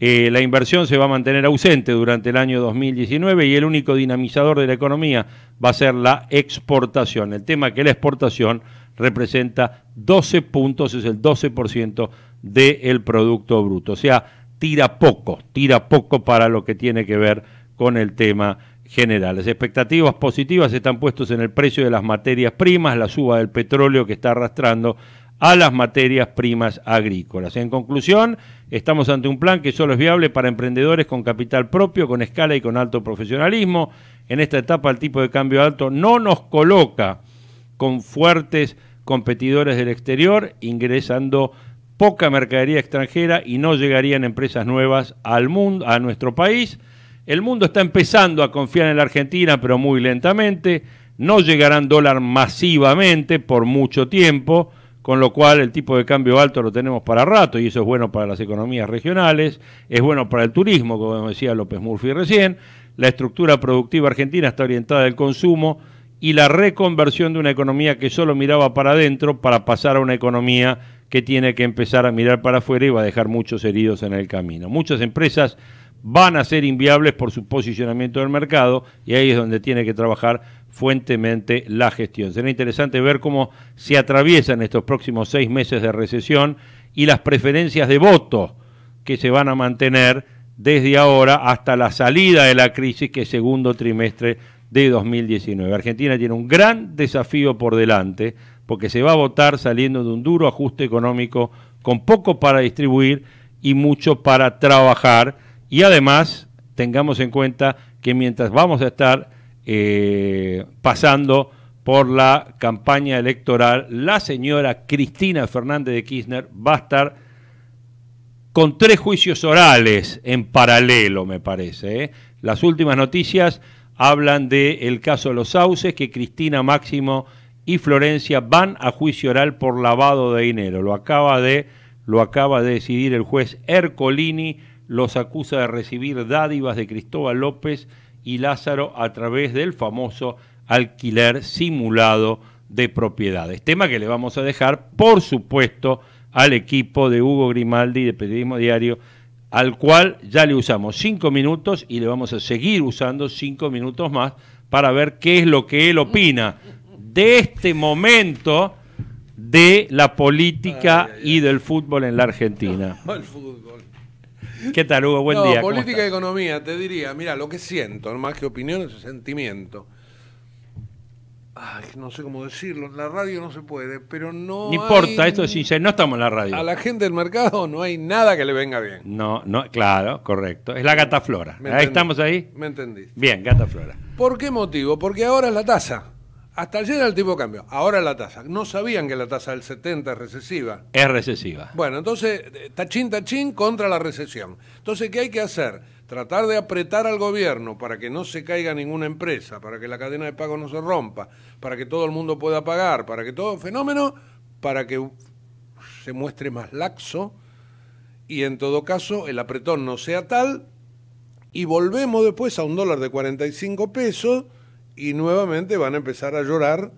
Eh, la inversión se va a mantener ausente durante el año 2019 y el único dinamizador de la economía va a ser la exportación. El tema que la exportación representa 12 puntos, es el 12% del Producto Bruto. O sea, tira poco, tira poco para lo que tiene que ver con el tema general. Las expectativas positivas están puestas en el precio de las materias primas, la suba del petróleo que está arrastrando a las materias primas agrícolas. En conclusión, Estamos ante un plan que solo es viable para emprendedores con capital propio, con escala y con alto profesionalismo. En esta etapa el tipo de cambio alto no nos coloca con fuertes competidores del exterior, ingresando poca mercadería extranjera y no llegarían empresas nuevas al mundo, a nuestro país. El mundo está empezando a confiar en la Argentina, pero muy lentamente. No llegarán dólar masivamente por mucho tiempo con lo cual el tipo de cambio alto lo tenemos para rato y eso es bueno para las economías regionales, es bueno para el turismo, como decía López Murphy recién, la estructura productiva argentina está orientada al consumo y la reconversión de una economía que solo miraba para adentro para pasar a una economía que tiene que empezar a mirar para afuera y va a dejar muchos heridos en el camino. Muchas empresas van a ser inviables por su posicionamiento del mercado y ahí es donde tiene que trabajar fuentemente la gestión. Será interesante ver cómo se atraviesan estos próximos seis meses de recesión y las preferencias de voto que se van a mantener desde ahora hasta la salida de la crisis que es segundo trimestre de 2019. Argentina tiene un gran desafío por delante porque se va a votar saliendo de un duro ajuste económico con poco para distribuir y mucho para trabajar y además tengamos en cuenta que mientras vamos a estar eh, pasando por la campaña electoral, la señora Cristina Fernández de Kirchner va a estar con tres juicios orales en paralelo, me parece. ¿eh? Las últimas noticias hablan del caso de los sauces, que Cristina Máximo y Florencia van a juicio oral por lavado de dinero. Lo acaba de, lo acaba de decidir el juez Ercolini, los acusa de recibir dádivas de Cristóbal López y Lázaro a través del famoso alquiler simulado de propiedades. Tema que le vamos a dejar, por supuesto, al equipo de Hugo Grimaldi de Periodismo Diario, al cual ya le usamos cinco minutos y le vamos a seguir usando cinco minutos más para ver qué es lo que él opina de este momento de la política y del fútbol en la Argentina. ¿Qué tal, Hugo? Buen no, día. Política y economía, te diría, mira, lo que siento, más que opinión, es sentimiento. Ay, no sé cómo decirlo, la radio no se puede, pero no. No importa, esto es sincero, no estamos en la radio. A la gente del mercado no hay nada que le venga bien. No, no, claro, correcto. Es la gata flora. Ahí estamos ahí. Me entendí. Bien, gata flora. ¿Por qué motivo? Porque ahora es la tasa. Hasta ayer era el tipo de cambio, ahora la tasa. No sabían que la tasa del 70 es recesiva. Es recesiva. Bueno, entonces, eh, tachín, tachín contra la recesión. Entonces, ¿qué hay que hacer? Tratar de apretar al gobierno para que no se caiga ninguna empresa, para que la cadena de pago no se rompa, para que todo el mundo pueda pagar, para que todo fenómeno, para que se muestre más laxo y en todo caso el apretón no sea tal y volvemos después a un dólar de 45 pesos y nuevamente van a empezar a llorar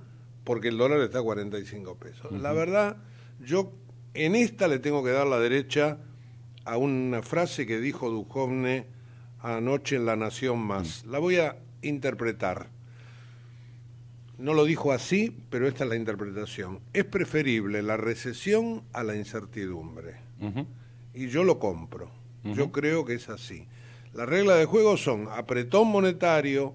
porque el dólar está a 45 pesos. La verdad, yo en esta le tengo que dar la derecha a una frase que dijo Duchovne anoche en La Nación Más. Mm. La voy a interpretar. No lo dijo así, pero esta es la interpretación. Es preferible la recesión a la incertidumbre. Y yo lo compro. Yo creo que es así. Las reglas de juego son apretón monetario,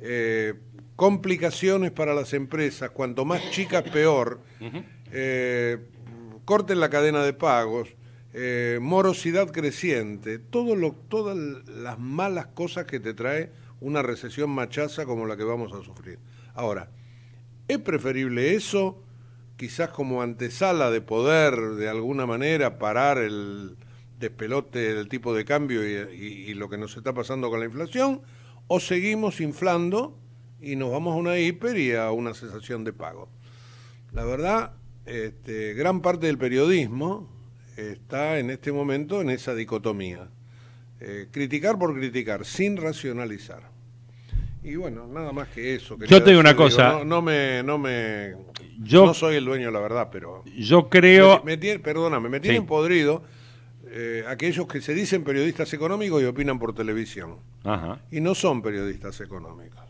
eh, complicaciones para las empresas, cuanto más chicas peor, eh, corten la cadena de pagos, eh, morosidad creciente, todas las malas cosas que te trae una recesión machaza como la que vamos a sufrir. Ahora, es preferible eso, quizás como antesala de poder de alguna manera parar el despelote del tipo de cambio y lo que nos está pasando con la inflación, o seguimos inflando y nos vamos a una hiper y a una cesación de pago. La verdad, este, gran parte del periodismo está en este momento en esa dicotomía. Eh, criticar por criticar, sin racionalizar. Y bueno, nada más que eso. Yo te digo una cosa. no, me, no me, yo no soy el dueño de la verdad, pero yo creo. Me, me tiene, perdóname, me podrido eh, aquellos que se dicen periodistas económicos y opinan por televisión. Y no son periodistas económicos.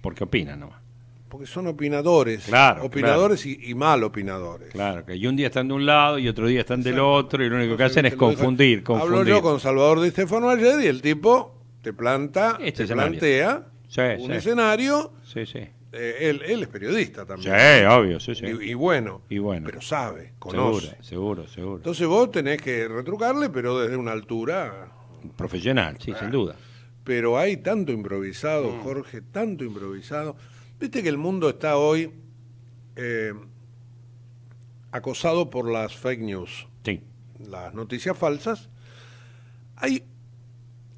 Porque opinan nomás. Porque son opinadores. Claro. Opinadores Y, mal opinadores. Claro, que y un día están de un lado y otro día están del otro y lo único que hacen es confundir, confundir. Hablo yo con Salvador de Estefano ayer y el tipo te planta, este te plantea un escenario. Sí, sí eh, él, es periodista también. Sí, obvio, sí, sí. Y, bueno, Pero sabe, conoce. Seguro, seguro, seguro. Entonces vos tenés que retrucarle, pero desde una altura. Profesional, sí, sin ah. duda. Pero hay tanto improvisado, mm. Jorge, tanto improvisado. Viste que el mundo está hoy eh, acosado por las fake news. Sí. Las noticias falsas. Hay.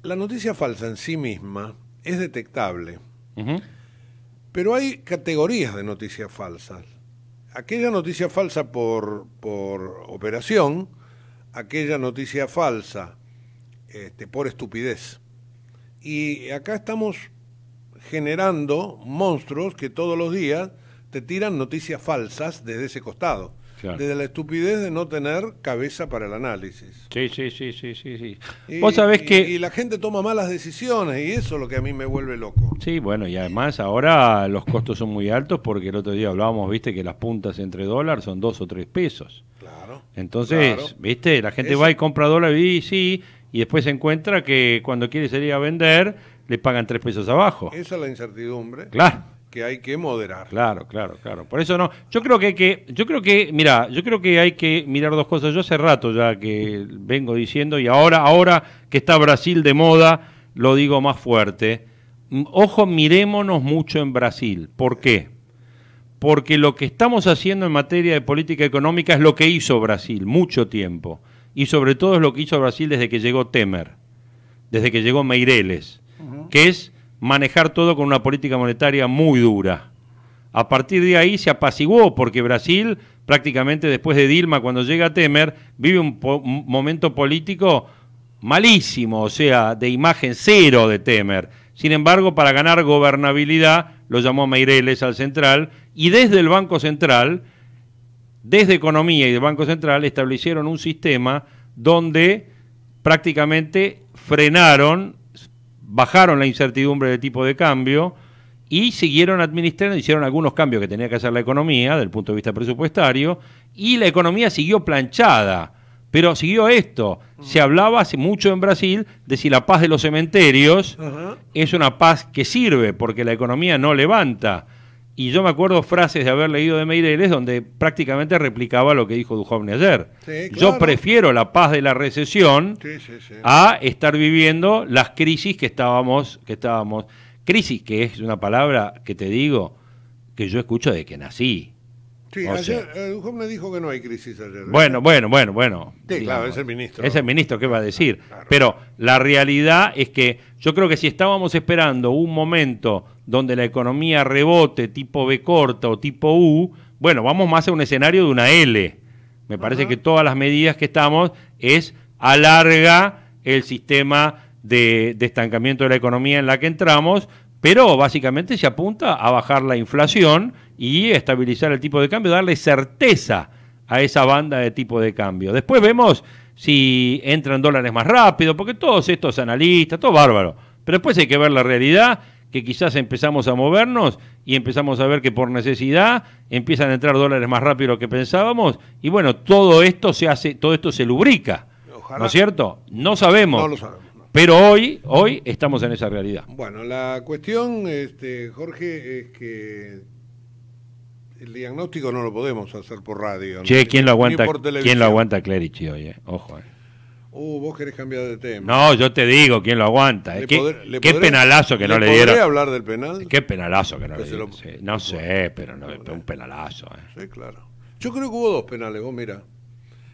La noticia falsa en sí misma es detectable. Ajá. Pero hay categorías de noticias falsas. Aquella noticia falsa por, por operación, aquella noticia falsa este, por estupidez. Y acá estamos generando monstruos que todos los días te tiran noticias falsas desde ese costado. Desde la estupidez de no tener cabeza para el análisis. Sí, sí, sí, sí, sí. Y, Vos sabés que... la gente toma malas decisiones y eso es lo que a mí me vuelve loco. Sí, bueno, y además ahora los costos son muy altos porque el otro día hablábamos, viste, que las puntas entre dólar son dos o tres pesos. Claro. Entonces, viste, la gente va y compra dólar y sí, y después se encuentra que cuando quiere salir a vender le pagan tres pesos abajo. Esa es la incertidumbre. Claro que hay que moderar. Claro, claro, claro. Por eso no, yo creo que hay que, yo creo que, mira, yo creo que hay que mirar dos cosas. Yo hace rato ya que vengo diciendo y ahora, ahora que está Brasil de moda, lo digo más fuerte. Mm, ojo, mirémonos mucho en Brasil. ¿Por qué? Porque lo que estamos haciendo en materia de política económica es lo que hizo Brasil mucho tiempo. Y sobre todo es lo que hizo Brasil desde que llegó Temer, desde que llegó Meireles, que es manejar todo con una política monetaria muy dura. A partir de ahí se apaciguó porque Brasil prácticamente después de Dilma, cuando llega Temer, vive un, momento político malísimo, o sea, de imagen cero de Temer. Sin embargo, para ganar gobernabilidad, lo llamó Meireles al central y desde el Banco Central, desde Economía y del Banco Central, establecieron un sistema donde prácticamente frenaron bajaron la incertidumbre de tipo de cambio y siguieron administrando, hicieron algunos cambios que tenía que hacer la economía desde el punto de vista presupuestario y la economía siguió planchada. Pero siguió esto. Se hablaba hace mucho en Brasil de si la paz de los cementerios es una paz que sirve, porque la economía no levanta. Y yo me acuerdo frases de haber leído de Meireles donde prácticamente replicaba lo que dijo Duhovne ayer. Yo prefiero la paz de la recesión a estar viviendo las crisis que estábamos, que estábamos. Crisis, que es una palabra que te digo que yo escucho desde que nací. Sí, eh, me dijo que no hay crisis ayer. Bueno, bueno, bueno, bueno. Sí, claro, es el ministro. Es el ministro, ¿qué va a decir? Pero la realidad es que yo creo que si estábamos esperando un momento donde la economía rebote tipo B corta o tipo U, bueno, vamos más a un escenario de una L. Me parece que todas las medidas que estamos es alarga el sistema de estancamiento de la economía en la que entramos pero básicamente se apunta a bajar la inflación y estabilizar el tipo de cambio, darle certeza a esa banda de tipo de cambio. Después vemos si entran dólares más rápido, porque todos estos analistas, todo bárbaro, pero después hay que ver la realidad que quizás empezamos a movernos y empezamos a ver que por necesidad empiezan a entrar dólares más rápido de lo que pensábamos y bueno, todo esto se hace, todo esto se lubrica. ¿No es cierto? No No lo sabemos. Pero hoy, hoy estamos en esa realidad. Bueno, la cuestión, este, Jorge, es que el diagnóstico no lo podemos hacer por radio. ¿quién lo aguanta? ¿Quién lo aguanta Clerici hoy? Eh? Ojo. Eh. Uh, vos querés cambiar de tema. No, yo te digo quién lo aguanta. Eh. ¿Qué, penalazo que no le dieron. hablar del penal? Qué penalazo que no le dieron. no sé, pero un penalazo. Eh. Sí, claro. Yo creo que hubo dos penales, vos mira.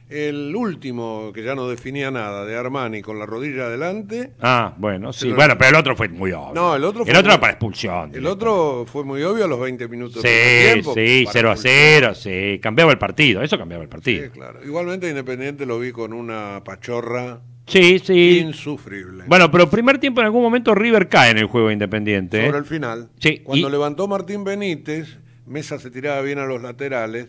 El último, que ya no definía nada, de Armani con la rodilla adelante. Ah, bueno, sí. Pero, bueno, pero el otro fue muy obvio. el otro fue. para expulsión. El otro fue muy obvio a los 20 minutos. Sí, sí, 0 a 0, sí. Cambiaba el partido, eso cambiaba el partido. claro. Igualmente Independiente lo vi con una pachorra. Sí, sí. Insufrible. Bueno, pero primer tiempo en algún momento River cae en el juego Independiente. ¿eh? Sobre el final. Sí. Cuando levantó Martín Benítez, Mesa se tiraba bien a los laterales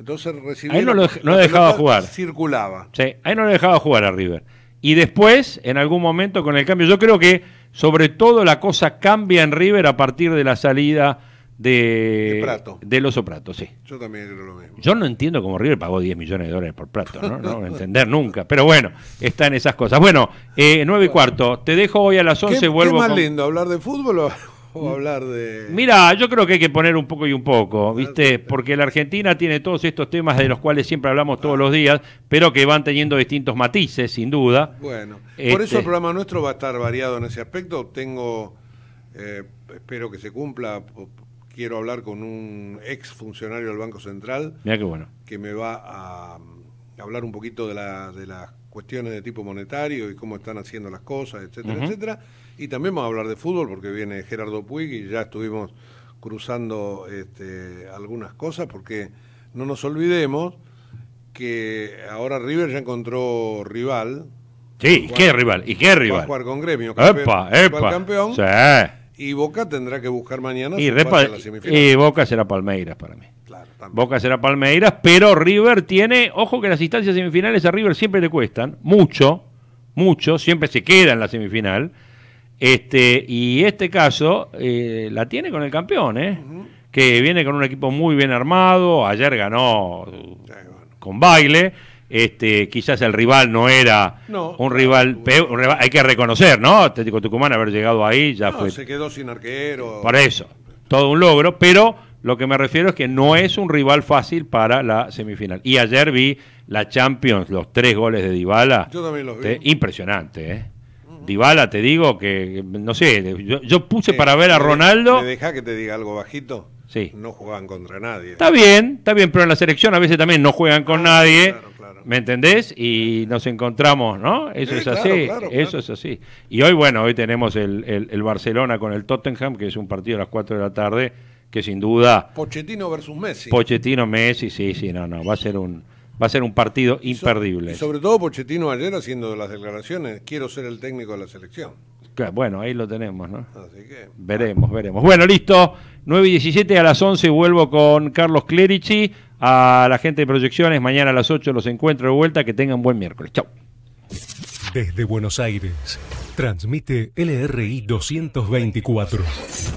entonces Ahí no lo, dejaba jugar. Circulaba. Sí, ahí no lo dejaba jugar a River. Y después, en algún momento, con el cambio, yo creo que sobre todo la cosa cambia en River a partir de la salida de, de, Prato. de Prato, sí. Yo también lo mismo. Yo no entiendo cómo River pagó 10 millones de dólares por Prato, ¿no? No, entender nunca. Pero bueno, está en esas cosas. Bueno, eh, 9 y cuarto. Te dejo hoy a las 11, vuelvo. ¿Qué más lindo, hablar de fútbol o hablar de... Mira, yo creo que hay que poner un poco y un poco, ah, ¿viste? Porque la Argentina tiene todos estos temas de los cuales siempre hablamos todos los días, pero que van teniendo distintos matices, sin duda. Bueno, por este eso el programa nuestro va a estar variado en ese aspecto. Tengo, eh, espero que se cumpla, quiero hablar con un ex funcionario del Banco Central. Mira qué bueno. Que me va a mm, hablar un poquito de, la, de las cuestiones de tipo monetario y cómo están haciendo las cosas, etcétera, etcétera y también vamos a hablar de fútbol porque viene Gerardo Puig y ya estuvimos cruzando este, algunas cosas porque no nos olvidemos que ahora River ya encontró rival. Sí, ¿y qué rival? ¿Y qué rival? Va a jugar con Gremio, campeón, epa, campeón. Y Boca tendrá que buscar mañana y, la y Boca será Palmeiras para mí. Claro, Boca será Palmeiras, pero River tiene, ojo que las instancias semifinales a River siempre le cuestan mucho, mucho, siempre se queda en la semifinal este, y este caso eh, la tiene con el campeón, ¿eh? que viene con un equipo muy bien armado, ayer ganó con baile. Este, quizás el rival no era un rival, hay que reconocer, ¿no? Atlético Tucumán haber llegado ahí ya fue. Se quedó sin arquero. Por eso, todo un logro, pero lo que me refiero es que no es un rival fácil para la semifinal. Y ayer vi la Champions, los tres goles de Dybala. Yo también los vi. impresionante, ¿eh? Bala, te digo que, no sé, yo, puse para ver a Ronaldo. ¿Me deja que te diga algo bajito? Sí. No juegan contra nadie. Está bien, está bien, pero en la selección a veces también no juegan con ah, nadie. Claro, ¿Me entendés? Y nos encontramos, ¿no? Eso es así, eso es así. Y hoy, bueno, hoy tenemos el, el, el, Barcelona con el Tottenham, que es un partido a las 4 de la tarde, que sin duda... Pochettino versus Messi. Pochettino, Messi, sí, sí, no, no, va a ser un va a ser un partido imperdible. Y sobre todo Pochettino ayer haciendo las declaraciones, quiero ser el técnico de la selección. bueno, ahí lo tenemos, ¿no? Veremos, veremos. Bueno, listo. 9 y 17 a las 11 vuelvo con Carlos Clerici, a la gente de proyecciones. Mañana a las 8 los encuentro de vuelta. Que tengan buen miércoles. Chau. Desde Buenos Aires, transmite LRI 224,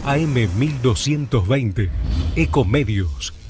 AM 1220, Ecomedios.